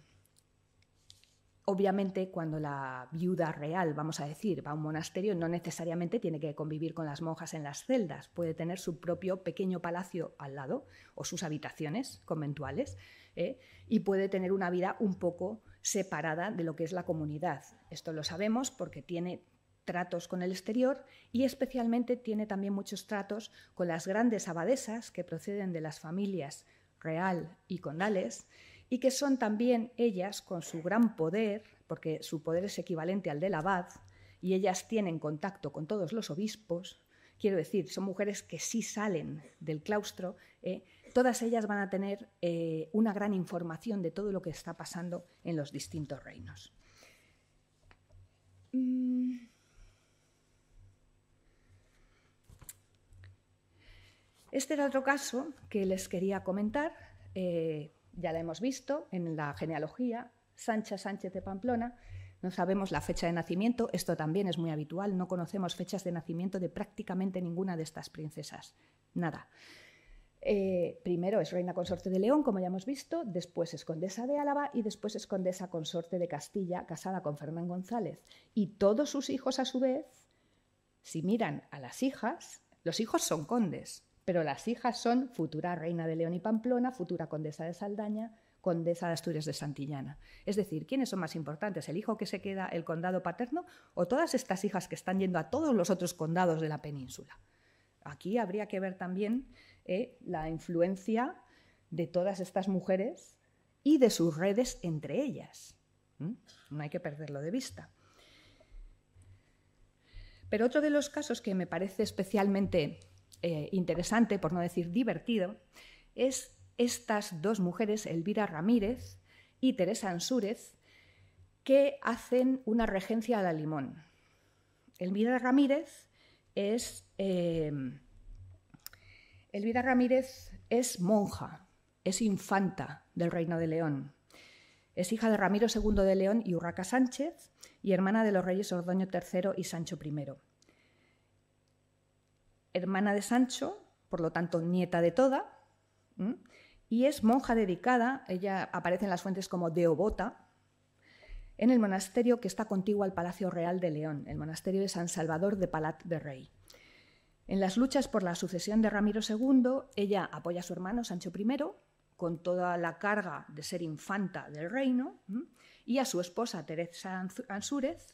S3: obviamente, cuando la viuda real, vamos a decir, va a un monasterio, no necesariamente tiene que convivir con las monjas en las celdas, puede tener su propio pequeño palacio al lado o sus habitaciones conventuales ¿eh? y puede tener una vida un poco separada de lo que es la comunidad. Esto lo sabemos porque tiene tratos con el exterior y especialmente tiene también muchos tratos con las grandes abadesas que proceden de las familias real y condales y que son también ellas, con su gran poder, porque su poder es equivalente al del abad, y ellas tienen contacto con todos los obispos, quiero decir, son mujeres que sí salen del claustro, ¿eh? todas ellas van a tener eh, una gran información de todo lo que está pasando en los distintos reinos. Mm. Este era otro caso que les quería comentar. Eh, ya la hemos visto en la genealogía, Sancha Sánchez de Pamplona, no sabemos la fecha de nacimiento, esto también es muy habitual, no conocemos fechas de nacimiento de prácticamente ninguna de estas princesas, nada. Eh, primero es reina consorte de León, como ya hemos visto, después es condesa de Álava y después es condesa consorte de Castilla, casada con Fernán González. Y todos sus hijos, a su vez, si miran a las hijas, los hijos son condes, pero las hijas son futura reina de León y Pamplona, futura condesa de Saldaña, condesa de Asturias de Santillana. Es decir, ¿quiénes son más importantes? ¿El hijo que se queda el condado paterno o todas estas hijas que están yendo a todos los otros condados de la península? Aquí habría que ver también eh, la influencia de todas estas mujeres y de sus redes entre ellas. No hay que perderlo de vista. Pero otro de los casos que me parece especialmente eh, interesante, por no decir divertido, es estas dos mujeres, Elvira Ramírez y Teresa Ansúrez, que hacen una regencia a la limón. Elvira Ramírez es, eh, Elvira Ramírez es monja, es infanta del Reino de León. Es hija de Ramiro II de León y Urraca Sánchez y hermana de los reyes Ordoño III y Sancho I hermana de Sancho, por lo tanto nieta de Toda, y es monja dedicada, ella aparece en las fuentes como Deobota, en el monasterio que está contiguo al Palacio Real de León, el monasterio de San Salvador de Palat de Rey. En las luchas por la sucesión de Ramiro II, ella apoya a su hermano Sancho I, con toda la carga de ser infanta del reino, y a su esposa Teresa Ansúrez,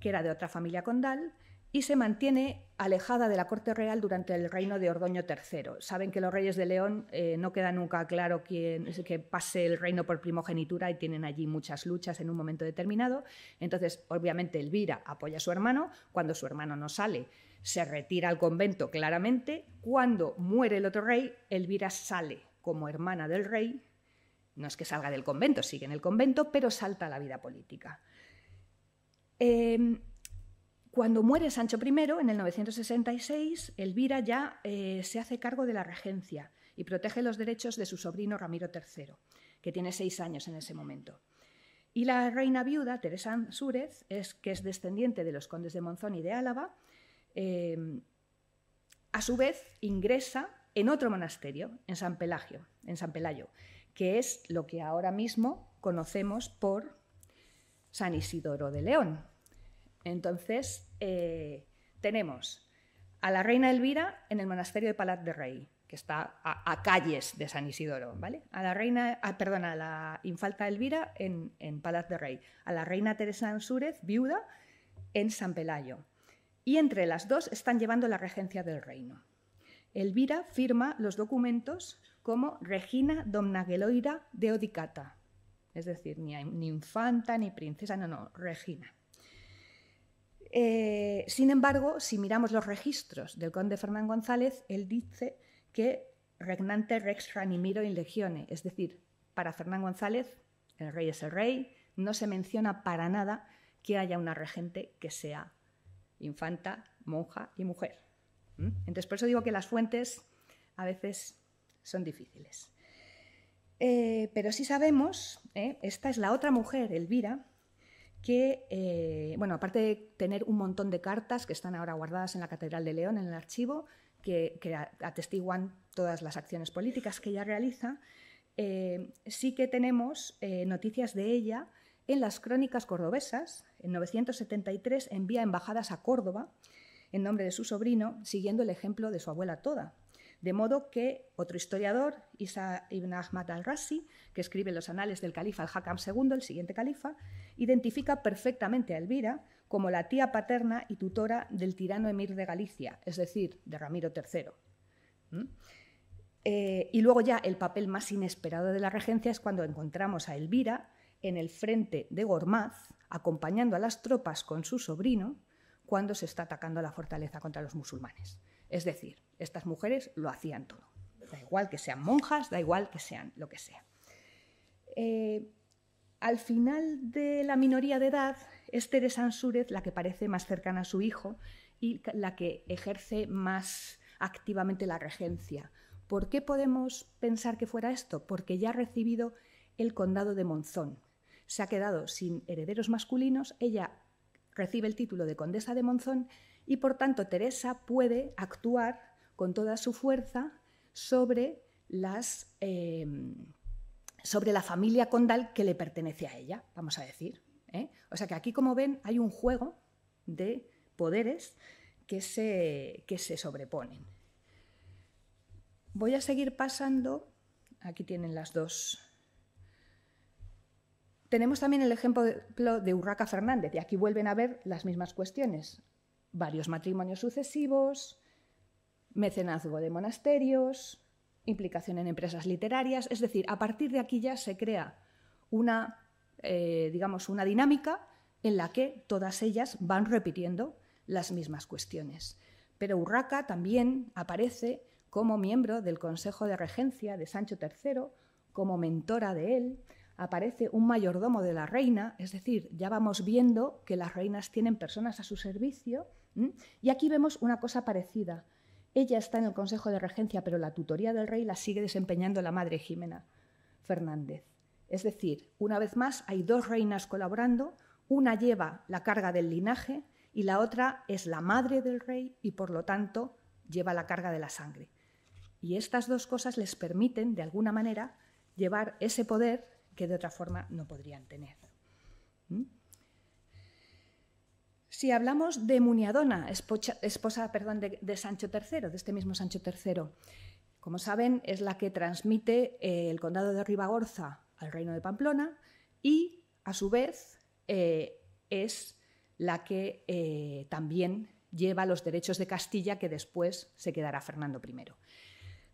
S3: que era de otra familia condal, y se mantiene alejada de la corte real durante el reino de Ordoño III. Saben que los reyes de León eh, no queda nunca claro quién que pase el reino por primogenitura y tienen allí muchas luchas en un momento determinado. Entonces, obviamente, Elvira apoya a su hermano. Cuando su hermano no sale, se retira al convento claramente. Cuando muere el otro rey, Elvira sale como hermana del rey. No es que salga del convento, sigue en el convento, pero salta a la vida política. Em, cuando muere Sancho I, en el 966, Elvira ya eh, se hace cargo de la regencia y protege los derechos de su sobrino Ramiro III, que tiene seis años en ese momento. Y la reina viuda, Teresa Súrez, que es descendiente de los condes de Monzón y de Álava, eh, a su vez ingresa en otro monasterio, en San, Pelagio, en San Pelayo, que es lo que ahora mismo conocemos por San Isidoro de León. Entonces, eh, tenemos a la reina Elvira en el monasterio de Palat de Rey, que está a, calles de San Isidoro, ¿vale? A la reina, ah, perdón, a la infanta Elvira en, en de Rey, a la reina Teresa Ansúrez, viuda, en San Pelayo. Y entre las dos están llevando la regencia del reino. Elvira firma los documentos como Regina Domnageloira de Odicata, es decir, ni infanta ni princesa, no, no, Regina. Eh, sin embargo, si miramos los registros del conde Fernán González, él dice que regnante rex ranimiro in legione, es decir, para Fernán González, el rey es el rey, no se menciona para nada que haya una regente que sea infanta, monja y mujer. ¿Mm? Entonces, por eso digo que las fuentes a veces son difíciles. Eh, pero si sabemos, eh, esta es la otra mujer, Elvira, que, eh, bueno, aparte de tener un montón de cartas que están ahora guardadas en la Catedral de León, en el archivo, que, atestiguan todas las acciones políticas que ella realiza, eh, sí que tenemos eh, noticias de ella en las crónicas cordobesas. En 973 envía embajadas a Córdoba en nombre de su sobrino, siguiendo el ejemplo de su abuela Toda, de modo que otro historiador, Isa ibn Ahmad al-Razi, que escribe los anales del califa al-Hakam II, el siguiente califa, identifica perfectamente a Elvira como la tía paterna y tutora del tirano emir de Galicia, es decir, de Ramiro III. ¿Mm? Eh, y luego ya el papel más inesperado de la regencia es cuando encontramos a Elvira en el frente de Gormaz, acompañando a las tropas con su sobrino, cuando se está atacando la fortaleza contra los musulmanes. Es decir, estas mujeres lo hacían todo. Da igual que sean monjas, da igual que sean lo que sea. Eh, al final de la minoría de edad, es Teresa Ansúrez la que parece más cercana a su hijo y la que ejerce más activamente la regencia. ¿Por qué podemos pensar que fuera esto? Porque ya ha recibido el condado de Monzón. Se ha quedado sin herederos masculinos, ella recibe el título de condesa de Monzón y por tanto Teresa puede actuar con toda su fuerza eh, sobre, la familia condal que le pertenece a ella, vamos a decir. ¿eh? O sea que aquí, como ven, hay un juego de poderes que que se sobreponen. Voy a seguir pasando. Aquí tienen las dos tenemos también el ejemplo de Urraca Fernández, y aquí vuelven a ver las mismas cuestiones. Varios matrimonios sucesivos, mecenazgo de monasterios, implicación en empresas literarias, es decir, a partir de aquí ya se crea una, eh, digamos, una dinámica en la que todas ellas van repitiendo las mismas cuestiones. Pero Urraca también aparece como miembro del Consejo de Regencia de Sancho III, como mentora de él, aparece un mayordomo de la reina, es decir, ya vamos viendo que las reinas tienen personas a su servicio, y aquí vemos una cosa parecida, ella está en el Consejo de Regencia, pero la tutoría del rey la sigue desempeñando la madre Jimena Fernández. Es decir, una vez más hay dos reinas colaborando, una lleva la carga del linaje y la otra es la madre del rey y por lo tanto lleva la carga de la sangre. Y estas dos cosas les permiten, de alguna manera, llevar ese poder que de otra forma no podrían tener. ¿Mm? Si hablamos de Muniadona, esposa, perdón, de, Sancho III, de este mismo Sancho III, como saben, es la que transmite eh, el condado de Ribagorza al reino de Pamplona y, a su vez, eh, es la que eh, también lleva los derechos de Castilla que después se quedará Fernando I.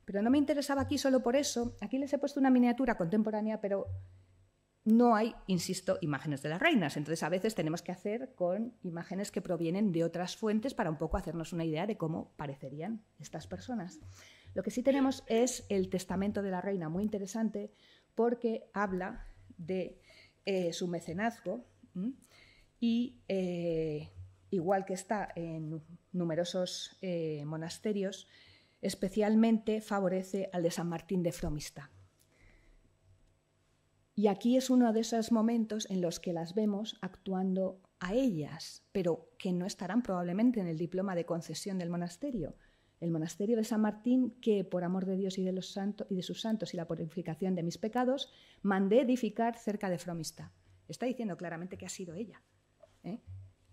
S3: Pero no me interesaba aquí solo por eso. Aquí les he puesto una miniatura contemporánea, pero no hay, insisto, imágenes de las reinas. Entonces a veces tenemos que hacer con imágenes que provienen de otras fuentes para un poco hacernos una idea de cómo parecerían estas personas. Lo que sí tenemos es el testamento de la reina, muy interesante, porque habla de eh, su mecenazgo y, eh, igual que está en numerosos eh, monasterios, especialmente favorece al de San Martín de Fromista y aquí es uno de esos momentos en los que las vemos actuando a ellas, pero que no estarán probablemente en el diploma de concesión del monasterio. El monasterio de San Martín, que por amor de Dios y de, los santos, y de sus santos y la purificación de mis pecados, mandé edificar cerca de Fromista. Está diciendo claramente que ha sido ella. ¿eh?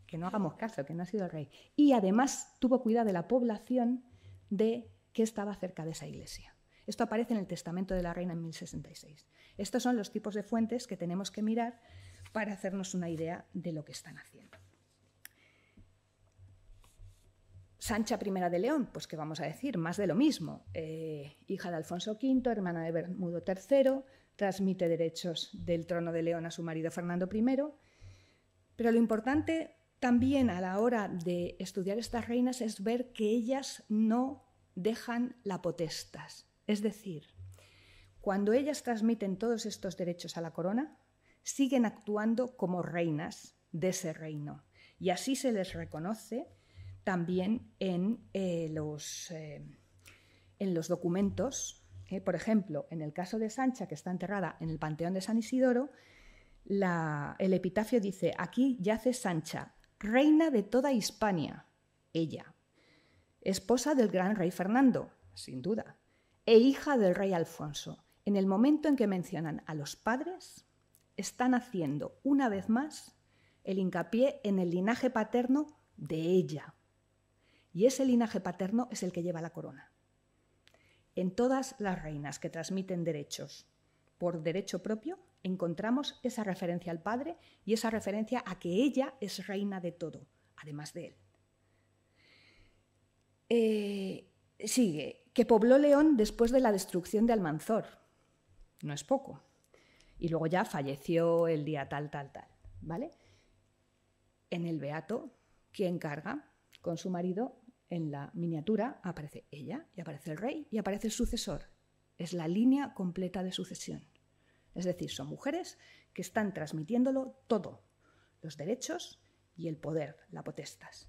S3: Que no hagamos caso, que no ha sido el rey. Y además tuvo cuidado de la población de que estaba cerca de esa iglesia. Esto aparece en el Testamento de la Reina en 1066. Estos son los tipos de fuentes que tenemos que mirar para hacernos una idea de lo que están haciendo. Sancha I de León, pues que vamos a decir, más de lo mismo. Eh, hija de Alfonso V, hermana de Bermudo III, transmite derechos del trono de León a su marido Fernando I. Pero lo importante también a la hora de estudiar estas reinas es ver que ellas no dejan la potestas. Es decir, cuando ellas transmiten todos estos derechos a la corona, siguen actuando como reinas de ese reino. Y así se les reconoce también en, eh, los, eh, en los, documentos. Eh, por ejemplo, en el caso de Sancha, que está enterrada en el Panteón de San Isidoro, la, el epitafio dice, aquí yace Sancha, reina de toda Hispania, ella, esposa del gran rey Fernando, sin duda, e hija del rey Alfonso. En el momento en que mencionan a los padres, están haciendo una vez más el hincapié en el linaje paterno de ella. Y ese linaje paterno es el que lleva la corona. En todas las reinas que transmiten derechos por derecho propio, encontramos esa referencia al padre y esa referencia a que ella es reina de todo, además de él. Eh, sigue, que pobló León después de la destrucción de Almanzor. No es poco. Y luego ya falleció el día tal, tal, tal. ¿Vale? En el Beato, quien carga con su marido en la miniatura, aparece ella, y aparece el rey, y aparece el sucesor. Es la línea completa de sucesión. Es decir, son mujeres que están transmitiéndolo todo, los derechos y el poder, la potestas.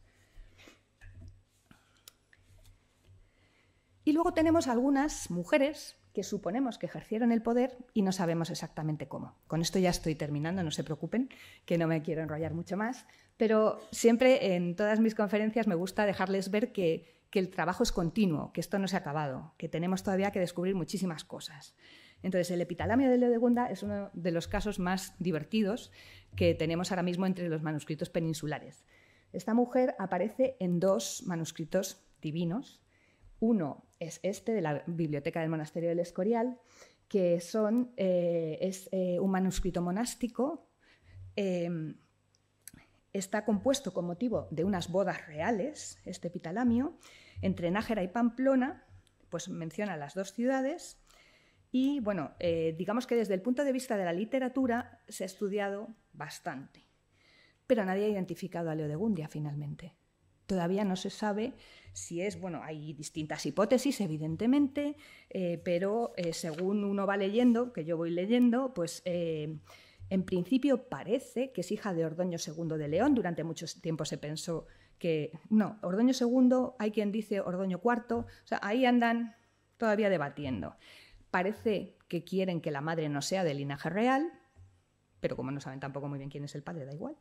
S3: Y luego tenemos algunas mujeres que suponemos que ejercieron el poder y no sabemos exactamente cómo. Con esto ya estoy terminando, no se preocupen, que no me quiero enrollar mucho más, pero siempre en todas mis conferencias me gusta dejarles ver que, el trabajo es continuo, que esto no se ha acabado, que tenemos todavía que descubrir muchísimas cosas. Entonces, el epitalamio de Leodegunda es uno de los casos más divertidos que tenemos ahora mismo entre los manuscritos peninsulares. Esta mujer aparece en dos manuscritos divinos, uno es este de la Biblioteca del Monasterio del Escorial, que son, eh, es eh, un manuscrito monástico. Em, está compuesto con motivo de unas bodas reales, este epitalamio, entre Nájera y Pamplona, pues menciona las dos ciudades. Y bueno, eh, digamos que desde el punto de vista de la literatura se ha estudiado bastante, pero nadie ha identificado a Leodegundia finalmente. Todavía no se sabe si es, bueno, hay distintas hipótesis, evidentemente, eh, pero eh, según uno va leyendo, que yo voy leyendo, pues eh, en principio parece que es hija de Ordoño II de León. Durante mucho tiempo se pensó que, no, Ordoño II, hay quien dice Ordoño IV, o sea, ahí andan todavía debatiendo. Parece que quieren que la madre no sea de linaje real, pero como no saben tampoco muy bien quién es el padre, da igual.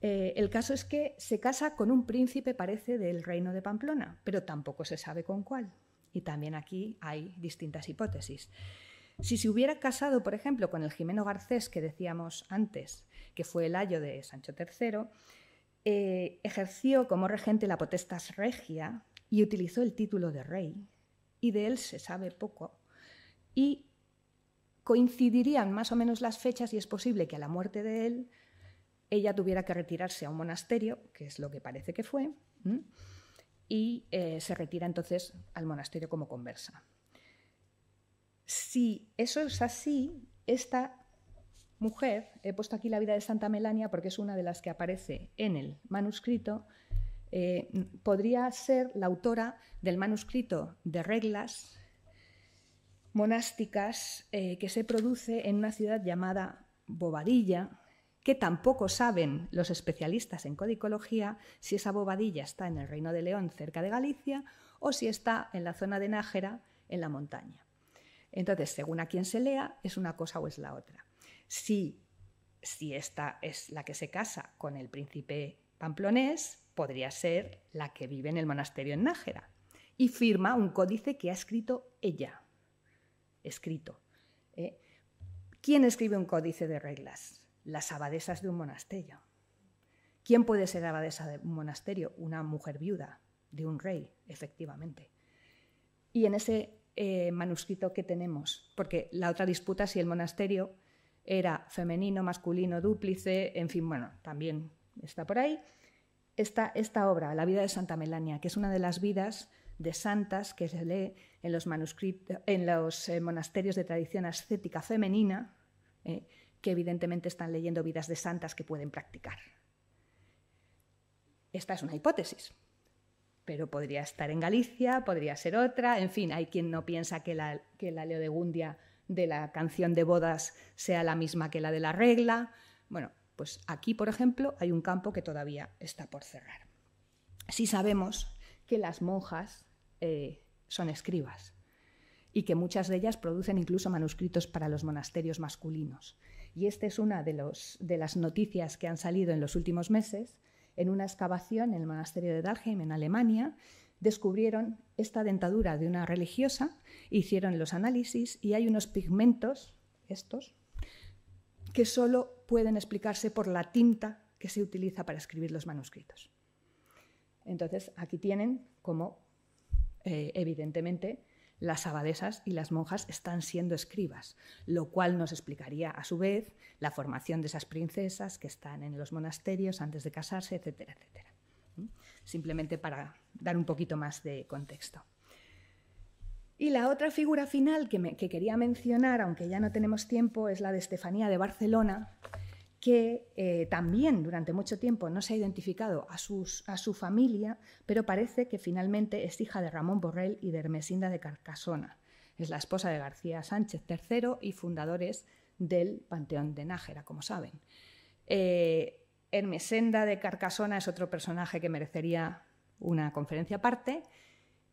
S3: Eh, el caso es que se casa con un príncipe, parece, del reino de Pamplona, pero tampoco se sabe con cuál. Y también aquí hay distintas hipótesis. Si se hubiera casado, por ejemplo, con el Jimeno Garcés que decíamos antes, que fue el ayo de Sancho III, eh, ejerció como regente la potestas regia y utilizó el título de rey, y de él se sabe poco. Y coincidirían más o menos las fechas y es posible que a la muerte de él ella tuviera que retirarse a un monasterio, que es lo que parece que fue, y eh, se retira entonces al monasterio como conversa. Si eso es así, esta mujer, he puesto aquí la vida de Santa Melania porque es una de las que aparece en el manuscrito, eh, podría ser la autora del manuscrito de reglas monásticas eh, que se produce en una ciudad llamada Bobadilla, que tampoco saben los especialistas en codicología si esa bobadilla está en el Reino de León, cerca de Galicia, o si está en la zona de Nájera, en la montaña. Entonces, según a quien se lea, es una cosa o es la otra. Si, si esta es la que se casa con el príncipe pamplonés, podría ser la que vive en el monasterio en Nájera y firma un códice que ha escrito ella. Escrito. ¿eh? ¿Quién escribe un códice de reglas? las abadesas de un monasterio. ¿Quién puede ser abadesa de un monasterio? Una mujer viuda de un rey, efectivamente. Y en ese eh, manuscrito que tenemos, porque la otra disputa si el monasterio era femenino, masculino, dúplice, en fin, bueno, también está por ahí. Está esta obra, La vida de Santa Melania, que es una de las vidas de santas que se lee en los, en los eh, monasterios de tradición ascética femenina, eh, que evidentemente están leyendo vidas de santas que pueden practicar. Esta es una hipótesis, pero podría estar en Galicia, podría ser otra, en fin, hay quien no piensa que la, Leodegundia de la canción de bodas sea la misma que la de la regla. Bueno, pues aquí, por ejemplo, hay un campo que todavía está por cerrar. Sí sabemos que las monjas eh, son escribas y que muchas de ellas producen incluso manuscritos para los monasterios masculinos y esta es una de, las noticias que han salido en los últimos meses, en una excavación en el monasterio de Dalheim, en Alemania, descubrieron esta dentadura de una religiosa, hicieron los análisis y hay unos pigmentos, estos, que solo pueden explicarse por la tinta que se utiliza para escribir los manuscritos. Entonces, aquí tienen como, eh, evidentemente, las abadesas y las monjas están siendo escribas, lo cual nos explicaría a su vez la formación de esas princesas que están en los monasterios antes de casarse, etcétera, etcétera. Simplemente para dar un poquito más de contexto. Y la otra figura final que, quería mencionar, aunque ya no tenemos tiempo, es la de Estefanía de Barcelona, que eh, también durante mucho tiempo no se ha identificado a, sus, a, su familia, pero parece que finalmente es hija de Ramón Borrell y de Hermesinda de Carcasona. Es la esposa de García Sánchez III y fundadores del Panteón de Nájera, como saben. Eh, Hermesenda de Carcasona es otro personaje que merecería una conferencia aparte.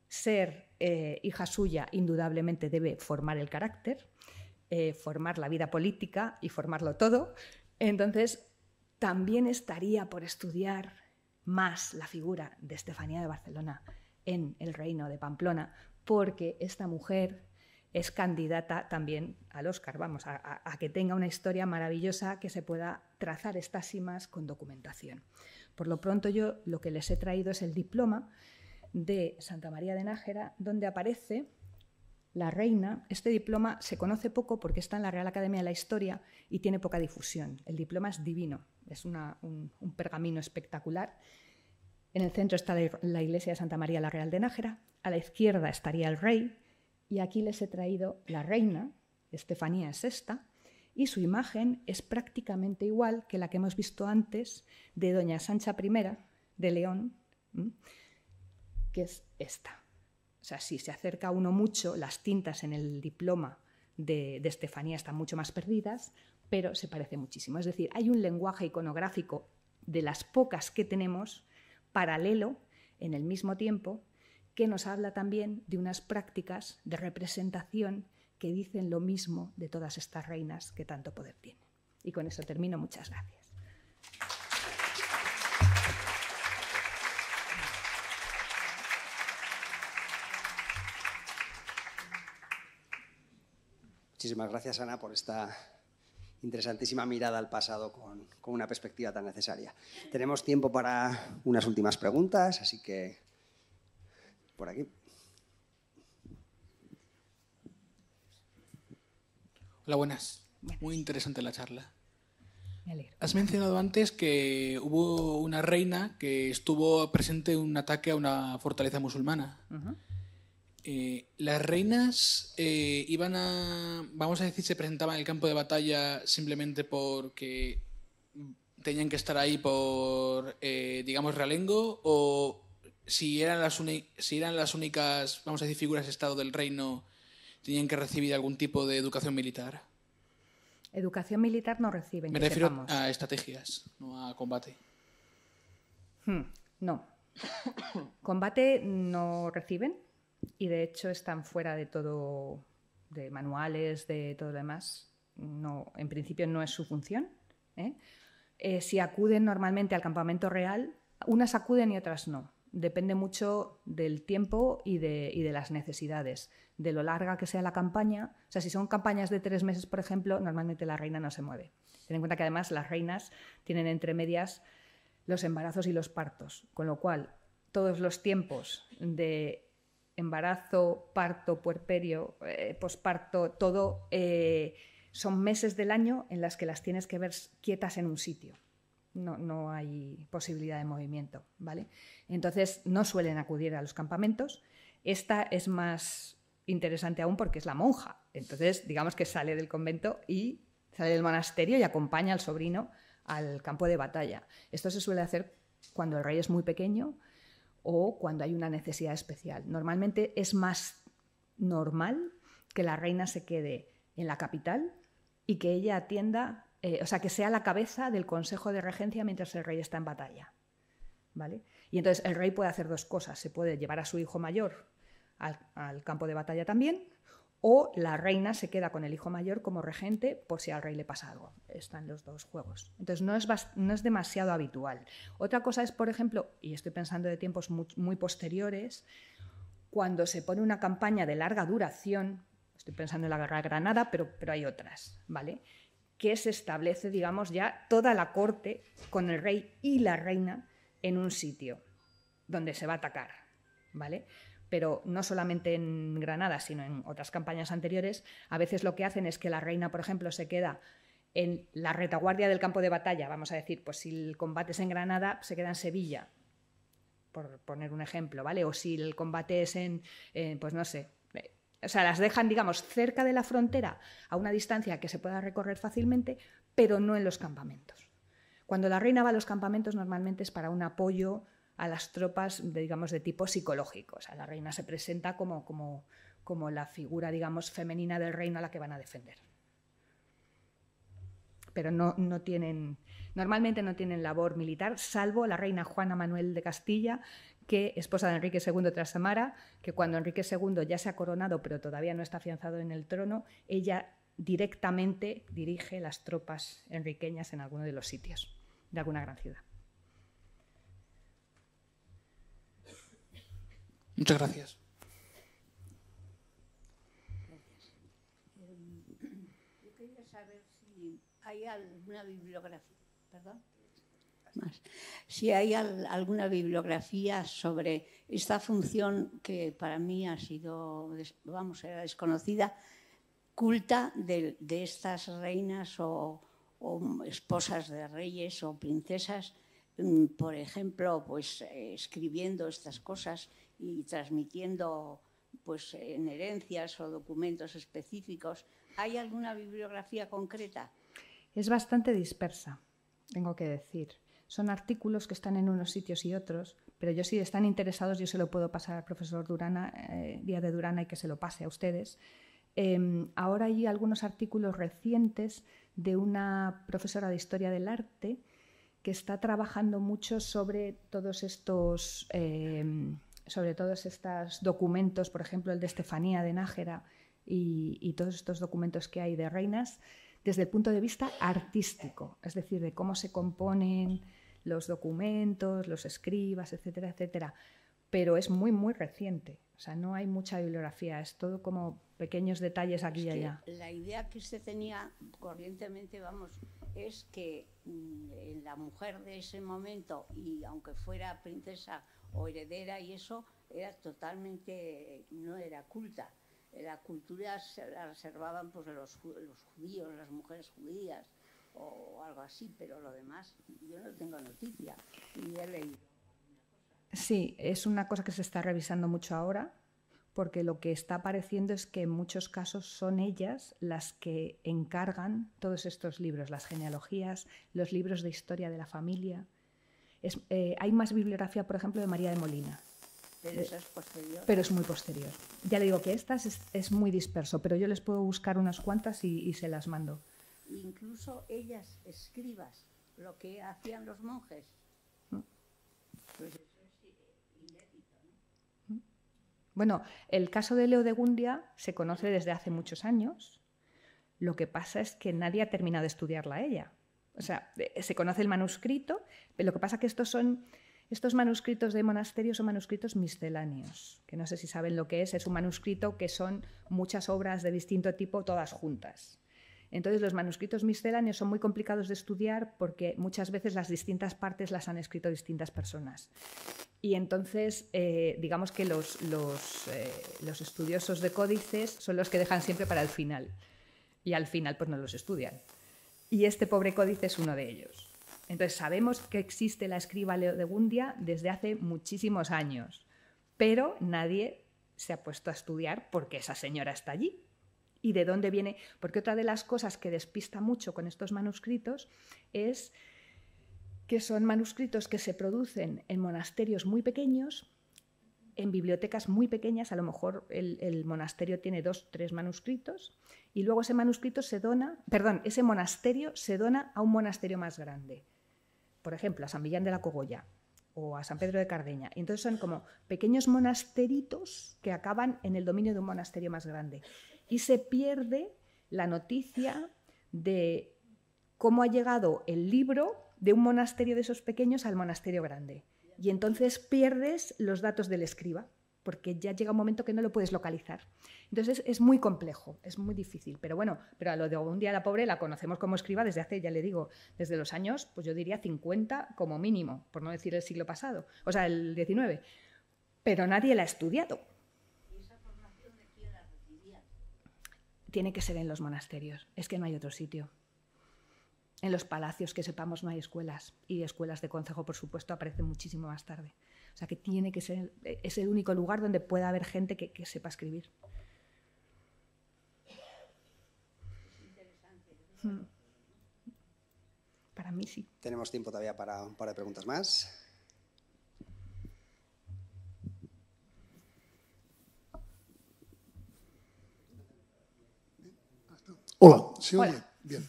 S3: Ser eh, hija suya indudablemente debe formar el carácter, eh, formar la vida política y formarlo todo. Entonces, también estaría por estudiar más la figura de Estefanía de Barcelona en el reino de Pamplona, porque esta mujer es candidata también al Oscar, vamos, a, que tenga una historia maravillosa que se pueda trazar estas cimas con documentación. Por lo pronto yo lo que les he traído es el diploma de Santa María de Nájera, donde aparece la Reina, este diploma se conoce poco porque está en la Real Academia de la Historia y tiene poca difusión. El diploma es divino, es un, pergamino espectacular. En el centro está la, la iglesia de Santa María la Real de Nájera, a la izquierda estaría el rey y aquí les he traído la reina, Estefanía es esta, y su imagen es prácticamente igual que la que hemos visto antes de Doña Sancha I de León, que es esta. O sea, si se acerca uno mucho, las tintas en el diploma de, Estefanía están mucho más perdidas, pero se parece muchísimo. Es decir, hay un lenguaje iconográfico de las pocas que tenemos paralelo en el mismo tiempo que nos habla también de unas prácticas de representación que dicen lo mismo de todas estas reinas que tanto poder tienen. Y con eso termino. Muchas gracias.
S1: Muchísimas gracias, Ana, por esta interesantísima mirada al pasado con, una perspectiva tan necesaria. Tenemos tiempo para unas últimas preguntas, así que por aquí.
S4: Hola, buenas. Muy interesante la charla. Has mencionado antes que hubo una reina que estuvo presente en un ataque a una fortaleza musulmana. Eh, las reinas eh, iban a, vamos a decir, se presentaban en el campo de batalla simplemente porque tenían que estar ahí por, eh, digamos, realengo, o si eran, las si eran las únicas, vamos a decir, figuras de Estado del reino, tenían que recibir algún tipo de educación militar.
S3: Educación militar no reciben. Me refiero
S4: a estrategias, no a combate.
S3: Hmm, no. combate no reciben, y de hecho están fuera de todo, de manuales, de todo lo demás. No, en principio no es su función. ¿eh? Eh, si acuden normalmente al campamento real, unas acuden y otras no. Depende mucho del tiempo y de, y de, las necesidades, de lo larga que sea la campaña. O sea, si son campañas de tres meses, por ejemplo, normalmente la reina no se mueve. Ten en cuenta que además las reinas tienen entre medias los embarazos y los partos, con lo cual todos los tiempos de embarazo, parto, puerperio, eh, posparto, todo eh, son meses del año en las que las tienes que ver quietas en un sitio. No, no, hay posibilidad de movimiento, ¿vale? Entonces no suelen acudir a los campamentos. Esta es más interesante aún porque es la monja. Entonces, digamos que sale del convento y sale del monasterio y acompaña al sobrino al campo de batalla. Esto se suele hacer cuando el rey es muy pequeño o cuando hay una necesidad especial. Normalmente es más normal que la reina se quede en la capital y que ella atienda, eh, o sea, que sea la cabeza del Consejo de Regencia mientras el rey está en batalla. ¿Vale? Y entonces el rey puede hacer dos cosas. Se puede llevar a su hijo mayor al campo de batalla también, o la reina se queda con el hijo mayor como regente por si al rey le pasa algo. Están los dos juegos. Entonces no es, no es demasiado habitual. Otra cosa es, por ejemplo, y estoy pensando de tiempos muy, posteriores, cuando se pone una campaña de larga duración, estoy pensando en la guerra de Granada, pero, pero hay otras, ¿vale? Que se establece, digamos, ya toda la corte con el rey y la reina en un sitio donde se va a atacar, ¿vale? pero no solamente en Granada, sino en otras campañas anteriores, a veces lo que hacen es que la reina, por ejemplo, se queda en la retaguardia del campo de batalla, vamos a decir, pues si el combate es en Granada, se queda en Sevilla, por poner un ejemplo, ¿vale? O si el combate es en, pues no sé, eh, o sea, las dejan, digamos, cerca de la frontera, a una distancia que se pueda recorrer fácilmente, pero no en los campamentos. Cuando la reina va a los campamentos normalmente es para un apoyo a las tropas, de, digamos, de tipo psicológico. O la reina se presenta como, como, como la figura, digamos, femenina del reino a la que van a defender. Pero no, no tienen, normalmente no tienen labor militar, salvo la reina Juana Manuel de Castilla, que esposa de Enrique II tras Samara, que cuando Enrique II ya se ha coronado pero todavía no está afianzado en el trono, ella directamente dirige las tropas enriqueñas en alguno de los sitios de alguna gran ciudad.
S4: Muchas gracias.
S5: Yo quería saber si hay alguna bibliografía, perdón, si hay alguna bibliografía sobre esta función que para mí ha sido, vamos, era desconocida, culta de, estas reinas o, o esposas de reyes o princesas, mm, por ejemplo, pues eh, escribiendo estas cosas y transmitiendo pues en herencias o documentos específicos. ¿Hay alguna bibliografía concreta?
S3: Es bastante dispersa, tengo que decir. Son artículos que están en unos sitios y otros, pero yo si están interesados yo se lo puedo pasar al profesor Durana, eh, Díaz de Durana y que se lo pase a ustedes. Em, ahora hay algunos artículos recientes de una profesora de Historia del Arte que está trabajando mucho sobre todos estos... Em, sobre todos estos documentos, por ejemplo, el de Estefanía de Nájera y, todos estos documentos que hay de reinas, desde el punto de vista artístico, es decir, de cómo se componen los documentos, los escribas, etcétera, etcétera. Pero es muy, muy reciente. O sea, no hay mucha bibliografía, es todo como pequeños detalles aquí y allá.
S5: La idea que se tenía corrientemente, vamos, es que mm, la mujer de ese momento, y aunque fuera princesa o heredera y eso era totalmente, no era culta. La cultura se la reservaban pues, los, los judíos, las mujeres judías o algo así, pero lo demás yo no tengo noticia he leído.
S3: Sí, es una cosa que se está revisando mucho ahora, porque lo que está apareciendo es que en muchos casos son ellas las que encargan todos estos libros, las genealogías, los libros de historia de la familia, eh, hay más bibliografía, por ejemplo, de María de Molina. Pero, es pero es muy posterior. Ya le digo que estas es, muy disperso, pero yo les puedo buscar unas cuantas y, se las mando.
S5: Incluso ellas escribas lo que hacían los monjes. ¿Mm? Pues
S3: ¿Mm? Bueno, el caso de Leo de Gundia se conoce desde hace muchos años. Lo que pasa es que nadie ha terminado de estudiarla a ella o sea, eh, se conoce el manuscrito, pero lo que pasa es que estos son... Estos manuscritos de monasterios son manuscritos misceláneos, que no sé si saben lo que es, es un manuscrito que son muchas obras de distinto tipo todas juntas. Entonces los manuscritos misceláneos son muy complicados de estudiar porque muchas veces las distintas partes las han escrito distintas personas. Y entonces, eh, digamos que los, eh, los estudiosos de códices son los que dejan siempre para el final. Y al final, pues no los estudian y este pobre códice es uno de ellos. Entonces sabemos que existe la escriba leodegundia desde hace muchísimos años, pero nadie se ha puesto a estudiar por qué esa señora está allí y de dónde viene. Porque otra de las cosas que despista mucho con estos manuscritos es que son manuscritos que se producen en monasterios muy pequeños en bibliotecas muy pequeñas, a lo mejor el, monasterio tiene dos, tres manuscritos, y luego ese manuscrito se dona, perdón, ese monasterio se dona a un monasterio más grande, por ejemplo, a San Millán de la Cogolla o a San Pedro de Cardeña. entonces son como pequeños monasteritos que acaban en el dominio de un monasterio más grande. Y se pierde la noticia de cómo ha llegado el libro de un monasterio de esos pequeños al monasterio grande. Y entonces pierdes los datos del escriba, porque ya llega un momento que no lo puedes localizar. Entonces es muy complejo, es muy difícil, pero bueno, pero a lo de un día la pobre la conocemos como escriba desde hace, ya le digo, desde los años, pues yo diría 50 como mínimo, por no decir el siglo pasado, o sea, el 19. Pero nadie la ha estudiado. Tiene que ser en los monasterios, es que no hay otro sitio. En los palacios, que sepamos, no hay escuelas. Y escuelas de consejo, por supuesto, aparecen muchísimo más tarde. O sea que tiene que ser, es el único lugar donde pueda haber gente que, sepa escribir. Hmm.
S1: Para mí sí. Tenemos tiempo todavía para un par de preguntas más.
S4: Hola, ¿se oye? Bien.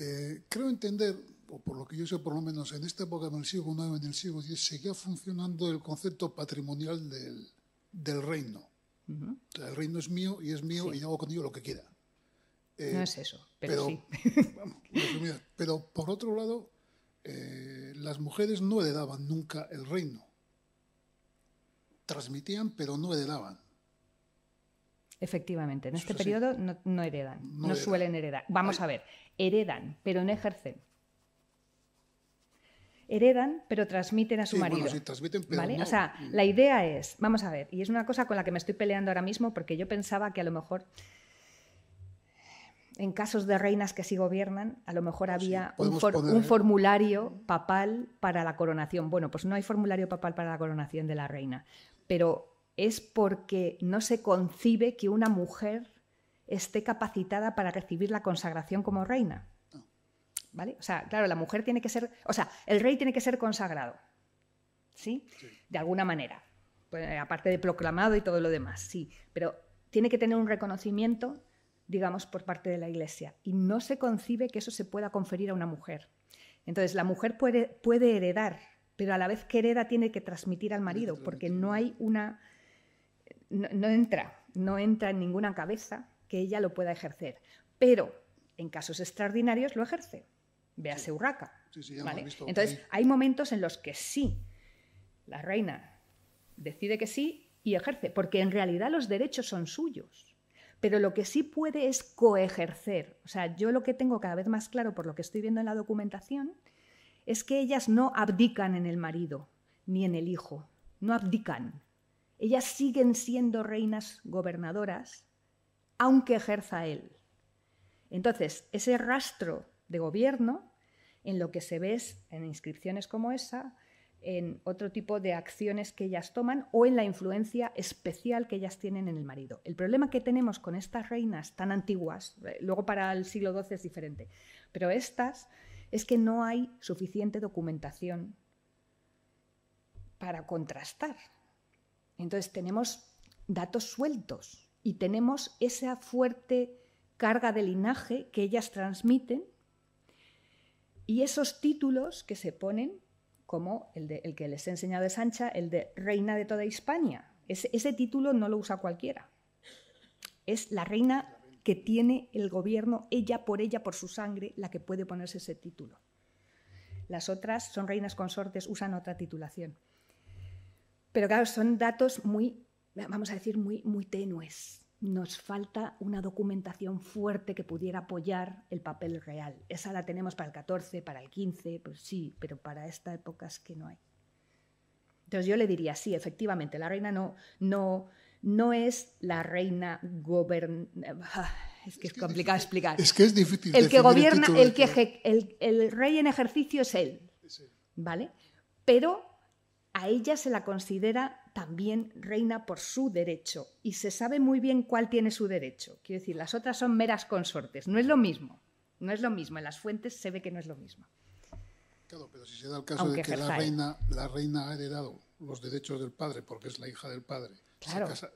S4: Eh, creo entender, o por lo que yo sé, por lo menos en esta época, en el siglo IX, en el siglo X, seguía funcionando el concepto patrimonial del, reino. el reino es mío y es mío y hago con ello lo que quiera. no
S3: eh, es eso, pero, sí.
S4: pero por otro lado, eh, las mujeres no heredaban nunca el reino. Transmitían, pero no heredaban.
S3: Efectivamente, en este periodo no, heredan, no, suelen heredar. Vamos a ver, heredan, pero no ejercen. Heredan, pero transmiten a su marido. O sea, la idea es, vamos a ver, y es una cosa con la que me estoy peleando ahora mismo porque yo pensaba que a lo mejor en casos de reinas que sí gobiernan, a lo mejor había un, formulario papal para la coronación. Bueno, pues no hay formulario papal para la coronación de la reina, pero es porque no se concibe que una mujer esté capacitada para recibir la consagración como reina. ¿Vale? O sea, claro, la mujer tiene que ser, o sea, el rey tiene que ser consagrado, ¿sí? De alguna manera, pues, aparte de proclamado y todo lo demás, sí, pero tiene que tener un reconocimiento, digamos, por parte de la Iglesia. Y no se concibe que eso se pueda conferir a una mujer. Entonces, la mujer puede, puede heredar, pero a la vez que hereda tiene que transmitir al marido, porque no hay una no, entra, no entra en ninguna cabeza que ella lo pueda ejercer. Pero en casos extraordinarios lo ejerce. Véase sí. Entonces, hay momentos en los que sí, la reina decide que sí y ejerce, porque en realidad los derechos son suyos. Pero lo que sí puede es coejercer. O sea, yo lo que tengo cada vez más claro por lo que estoy viendo en la documentación es que ellas no abdican en el marido ni en el hijo, no abdican ellas siguen siendo reinas gobernadoras, aunque ejerza él. Entonces, ese rastro de gobierno, en lo que se ve en inscripciones como esa, en otro tipo de acciones que ellas toman o en la influencia especial que ellas tienen en el marido. El problema que tenemos con estas reinas tan antiguas, eh, luego para el siglo XII es diferente, pero estas es que no hay suficiente documentación para contrastar entonces tenemos datos sueltos y tenemos esa fuerte carga de linaje que ellas transmiten y esos títulos que se ponen, como el, que les he enseñado de Sancha, el de Reina de toda España. Ese, ese título no lo usa cualquiera. Es la reina que tiene el gobierno, ella por ella, por su sangre, la que puede ponerse ese título. Las otras son reinas consortes, usan otra titulación. Pero claro, son datos muy, vamos a decir, muy, muy tenues. Nos falta una documentación fuerte que pudiera apoyar el papel real. Esa la tenemos para el 14, para el 15, pues sí, pero para esta época es que no hay. Entonces yo le diría, sí, efectivamente, la reina no, no, no es la reina gobern... Ah, es que es, complicado explicar. Es que es difícil. El que gobierna, el, que el, el, rey en ejercicio es él. ¿Vale? Pero a ella se la considera también reina por su derecho y se sabe muy bien cuál tiene su derecho. Quiero decir, las otras son meras consortes, no es lo mismo, no es lo mismo, en las fuentes se ve que no es lo mismo.
S4: Claro, pero si se da el caso de que la reina, la reina, ha heredado los derechos del padre porque es la hija del padre,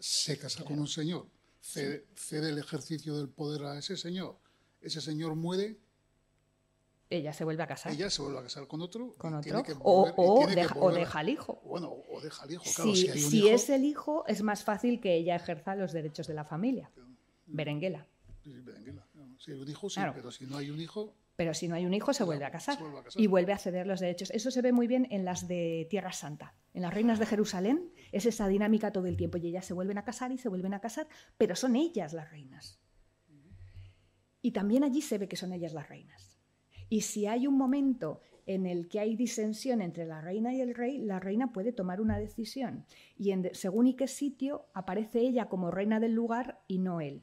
S4: se casa, con un señor, cede el ejercicio del poder a ese señor, ese señor muere ella se vuelve a casar. Ella se vuelve a casar con otro. Con otro. o, deja, al hijo. Bueno, o deja hijo, claro. Si, es
S3: el hijo, es más fácil que ella ejerza los derechos de la familia. Berenguela. Si hay un hijo, sí, pero si no hay un hijo. Pero si no hay un hijo, se vuelve a casar y vuelve a ceder los derechos. Eso se ve muy bien en las de Tierra Santa. En las reinas de Jerusalén es esa dinámica todo el tiempo. Y ellas se vuelven a casar y se vuelven a casar, pero son ellas las reinas. Y también allí se ve que son ellas las reinas. Y si hay un momento en el que hay disensión entre la reina y el rey, la reina puede tomar una decisión. Y según y qué sitio, aparece ella como reina del lugar y no él.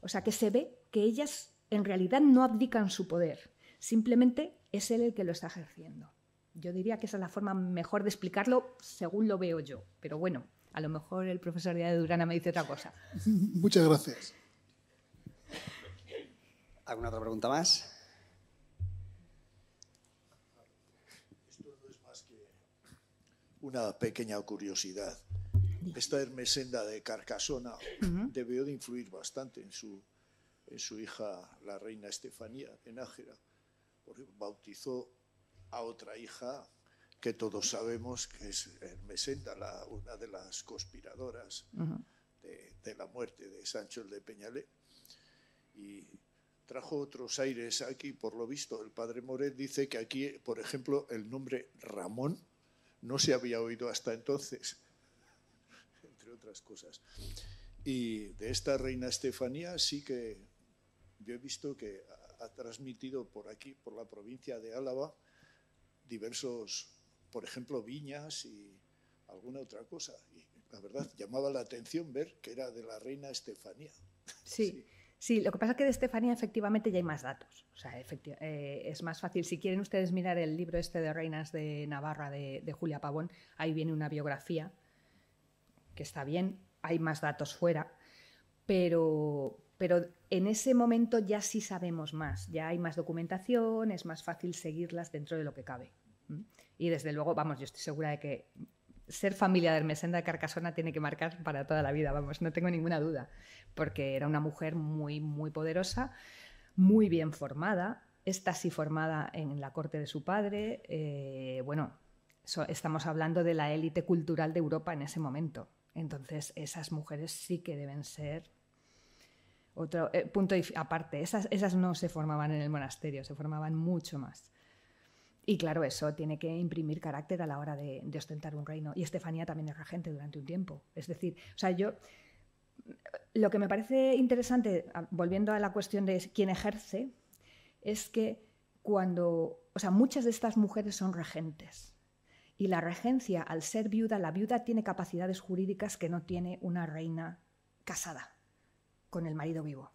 S3: O sea que se ve que ellas en realidad no abdican su poder, simplemente es él el que lo está ejerciendo. Yo diría que esa es la forma mejor de explicarlo según lo veo yo, pero bueno, a lo mejor el profesor de Durana me dice otra cosa.
S1: Muchas gracias. ¿Alguna otra pregunta más?
S2: una pequeña curiosidad. Esta Hermesenda de Carcasona debió de influir bastante en su, hija, la reina Estefanía, en Ágera, porque bautizó a otra hija que todos sabemos que es Hermesenda, la, una de las conspiradoras de, de, la muerte de Sancho el de Peñalé. Y trajo otros aires aquí, por lo visto, el padre Moret dice que aquí, por ejemplo, el nombre Ramón no se había oído hasta entonces, entre otras cosas. Y de esta reina Estefanía sí que yo he visto que ha transmitido por aquí, por la provincia de Álava, diversos, por ejemplo, viñas y alguna otra cosa. Y la verdad llamaba la atención ver que era de la reina Estefanía.
S3: sí. Sí, lo que pasa es que de Estefanía efectivamente ya hay más datos. O sea, eh, es más fácil. Si quieren ustedes mirar el libro este de Reinas de Navarra de, Julia Pavón, ahí viene una biografía que está bien, hay más datos fuera, pero, pero en ese momento ya sí sabemos más, ya hay más documentación, es más fácil seguirlas dentro de lo que cabe. Y desde luego, vamos, yo estoy segura de que ser familia de Hermesenda de Carcasona tiene que marcar para toda la vida, vamos, no tengo ninguna duda, porque era una mujer muy, muy poderosa, muy bien formada, está así formada en la corte de su padre, eh, bueno, estamos hablando de la élite cultural de Europa en ese momento, entonces esas mujeres sí que deben ser otro eh, punto aparte, esas no se formaban en el monasterio, se formaban mucho más. Y claro, eso tiene que imprimir carácter a la hora de, ostentar un reino. Y Estefanía también es regente durante un tiempo. Es decir, o sea, yo lo que me parece interesante, ah, volviendo a la cuestión de quién ejerce, es que cuando, o sea, muchas de estas mujeres son regentes. Y la regencia, al ser viuda, la viuda tiene capacidades jurídicas que no tiene una reina casada con el marido vivo.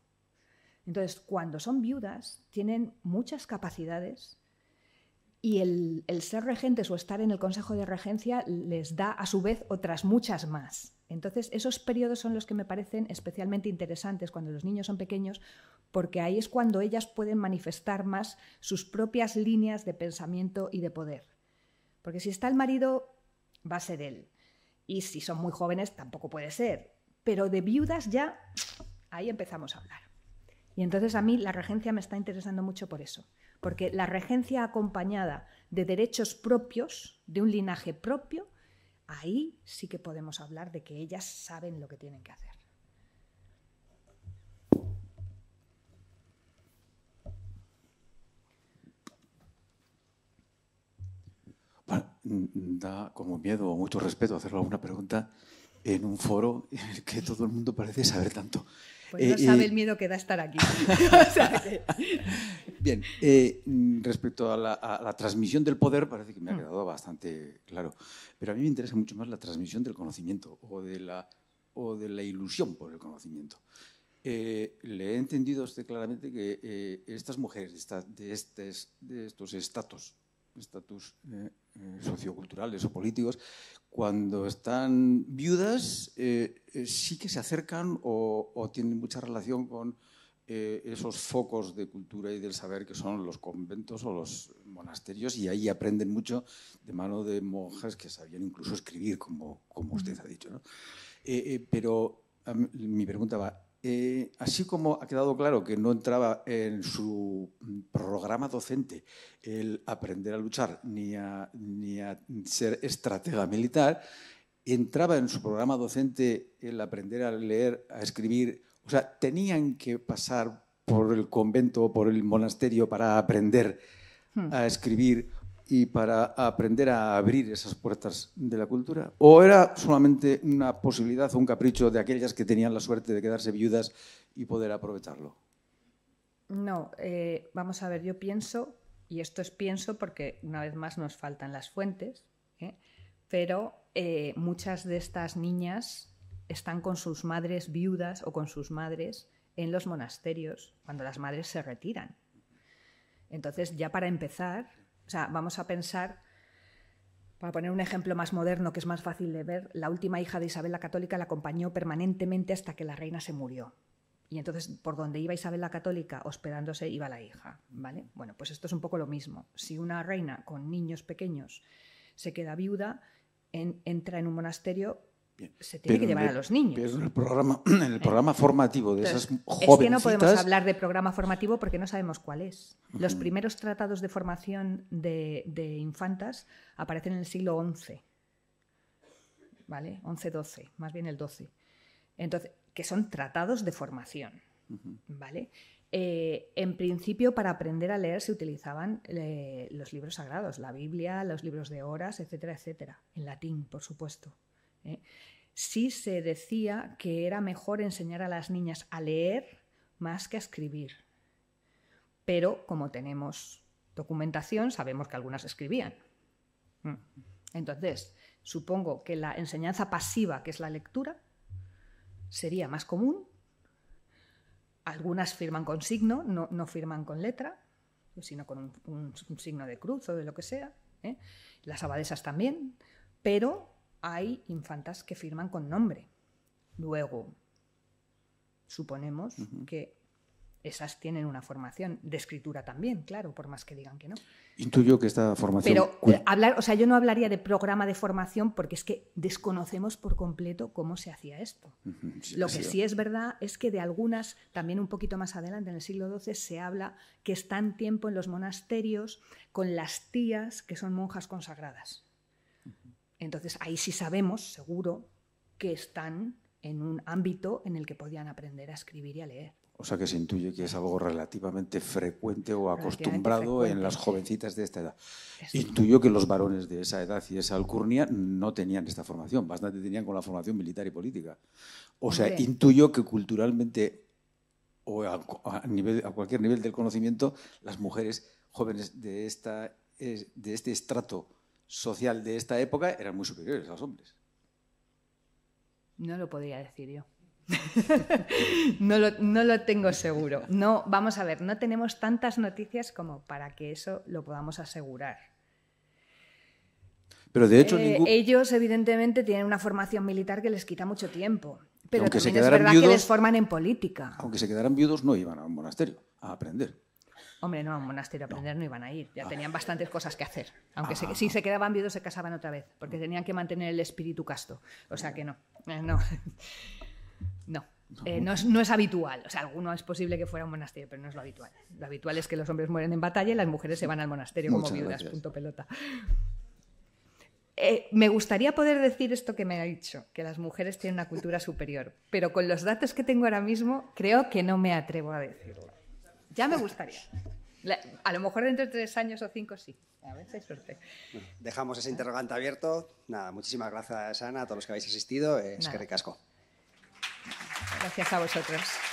S3: Entonces, cuando son viudas, tienen muchas capacidades y el, ser regentes o estar en el Consejo de Regencia les da a su vez otras muchas más. Entonces, esos periodos son los que me parecen especialmente interesantes cuando los niños son pequeños, porque ahí es cuando ellas pueden manifestar más sus propias líneas de pensamiento y de poder. Porque si está el marido, va a ser él. Y si son muy jóvenes, tampoco puede ser. Pero de viudas ya, ahí empezamos a hablar. Y entonces a mí la regencia me está interesando mucho por eso porque la regencia acompañada de derechos propios, de un linaje propio, ahí sí que podemos hablar de que ellas saben lo que tienen que hacer.
S6: da como miedo o mucho respeto hacerlo alguna pregunta en un foro en el que todo el mundo parece saber tanto. Pues no eh, sabe eh, el
S3: miedo que da estar aquí.
S6: Bien, eh, respecto a la, transmisión del poder, parece que me ha mm. quedado bastante claro, pero a mí me interesa mucho más la transmisión del conocimiento o de la, o de la ilusión por el conocimiento. le he entendido usted claramente que estas mujeres de, de, de estos estatus estatus eh, eh, socioculturales o políticos, cuando están viudas eh, sí que se acercan o, tienen mucha relación con esos focos de cultura y del saber que son los conventos o los monasterios y ahí aprenden mucho de mano de monjas que sabían incluso escribir, como, como usted ha dicho. pero mi pregunta va, eh, así como ha quedado claro que no entraba en su programa docente el aprender a luchar ni a, ni a ser estratega militar, entraba en su programa docente el aprender a leer, a escribir. O sea, tenían que pasar por el convento o por el monasterio para aprender hmm. a escribir y para aprender a abrir esas puertas de la cultura? ¿O era solamente una posibilidad o un capricho de aquellas que tenían la suerte de quedarse viudas y poder aprovecharlo?
S3: No, eh, vamos a ver, yo pienso, y esto es pienso porque una vez más nos faltan las fuentes, ¿eh? pero eh, muchas de estas niñas están con sus madres viudas o con sus madres en los monasterios cuando las madres se retiran. Entonces, ya para empezar, o sea, vamos a pensar, para poner un ejemplo más moderno que es más fácil de ver, la última hija de Isabel la Católica la acompañó permanentemente hasta que la reina se murió. Y entonces, por donde iba Isabel la Católica, hospedándose, iba la hija, ¿vale? Bueno, pues esto es un poco lo mismo. Si una reina con niños pequeños se queda viuda, entra en un monasterio se tiene que llevar a los niños.
S6: el programa, el eh. programa formativo de esas Es que no podemos
S3: hablar de programa formativo porque no sabemos cuál es. Los primeros tratados de formación de, infantas aparecen en el siglo XI, ¿vale? 12 más bien el XII. Entonces, que son tratados de formación, ¿vale? Eh, en principio, para aprender a leer se utilizaban eh, los libros sagrados, la Biblia, los libros de horas, etcétera, etcétera, en latín, por supuesto. ¿eh? sí se decía que era mejor enseñar a las niñas a leer más que a escribir. Pero como tenemos documentación, sabemos que algunas escribían. Mm. Entonces, supongo que la enseñanza pasiva, que es la lectura, sería más común. Algunas firman con signo, no, firman con letra, sino con un, signo de cruz o de lo que sea. ¿eh? Las abadesas también, pero hay infantas que firman con nombre. Luego, suponemos que esas tienen una formación de escritura también, claro, por más que digan que no.
S6: Intuyo que esta formación. Pero eh,
S3: hablar, o sea, yo no hablaría de programa de formación porque es que desconocemos por completo cómo se hacía esto. Lo que sí es verdad es que de algunas, también un poquito más adelante, en el siglo XII, se habla que están tiempo en los monasterios con las tías que son monjas consagradas. Entonces ahí sí sabemos, seguro, que están en un ámbito en el que podían aprender a escribir y a leer.
S6: O sea que se intuye que es algo relativamente frecuente o acostumbrado en las jovencitas de esta edad. Intuyo que los varones de esa edad y esa alcurnia no tenían esta formación, bastante tenían con la formación militar y política. O sea, intuyo que culturalmente o a, a cualquier nivel del conocimiento, las mujeres jóvenes de, esta, de este estrato social de esta época eran muy superiores a los hombres.
S3: No lo podría decir yo. no, lo, tengo seguro. No, vamos a ver, no tenemos tantas noticias como para que eso lo podamos asegurar.
S6: Pero de hecho, eh,
S3: ellos evidentemente tienen una formación militar que les quita mucho tiempo. Pero es verdad que les forman en política.
S6: Aunque se quedaran viudos, no iban a un monasterio a aprender.
S3: Hombre, no, a un monasterio a aprender no iban a ir, ya ah. tenían bastantes cosas que hacer. Aunque ah. si se, quedaban viudos se casaban otra vez, porque mm. tenían que mantener el espíritu casto. O sea que no, eh, no. Eh, no. es, habitual, o sea, alguno es posible que fuera un monasterio, pero no es lo habitual. Lo habitual es que los hombres mueren en batalla y las mujeres se van al monasterio como viudas, punto pelota. Eh, me gustaría poder decir esto que me ha dicho, que las mujeres tienen una cultura superior, pero con los datos que tengo ahora mismo creo que no me atrevo a decirlo. Ya me gustaría. a lo mejor dentro de tres años o cinco sí. A ver si hay
S1: dejamos ese interrogante abierto. Nada, muchísimas gracias, Ana, a todos los que habéis asistido. Es que ricasco.
S3: Gracias a vosotros.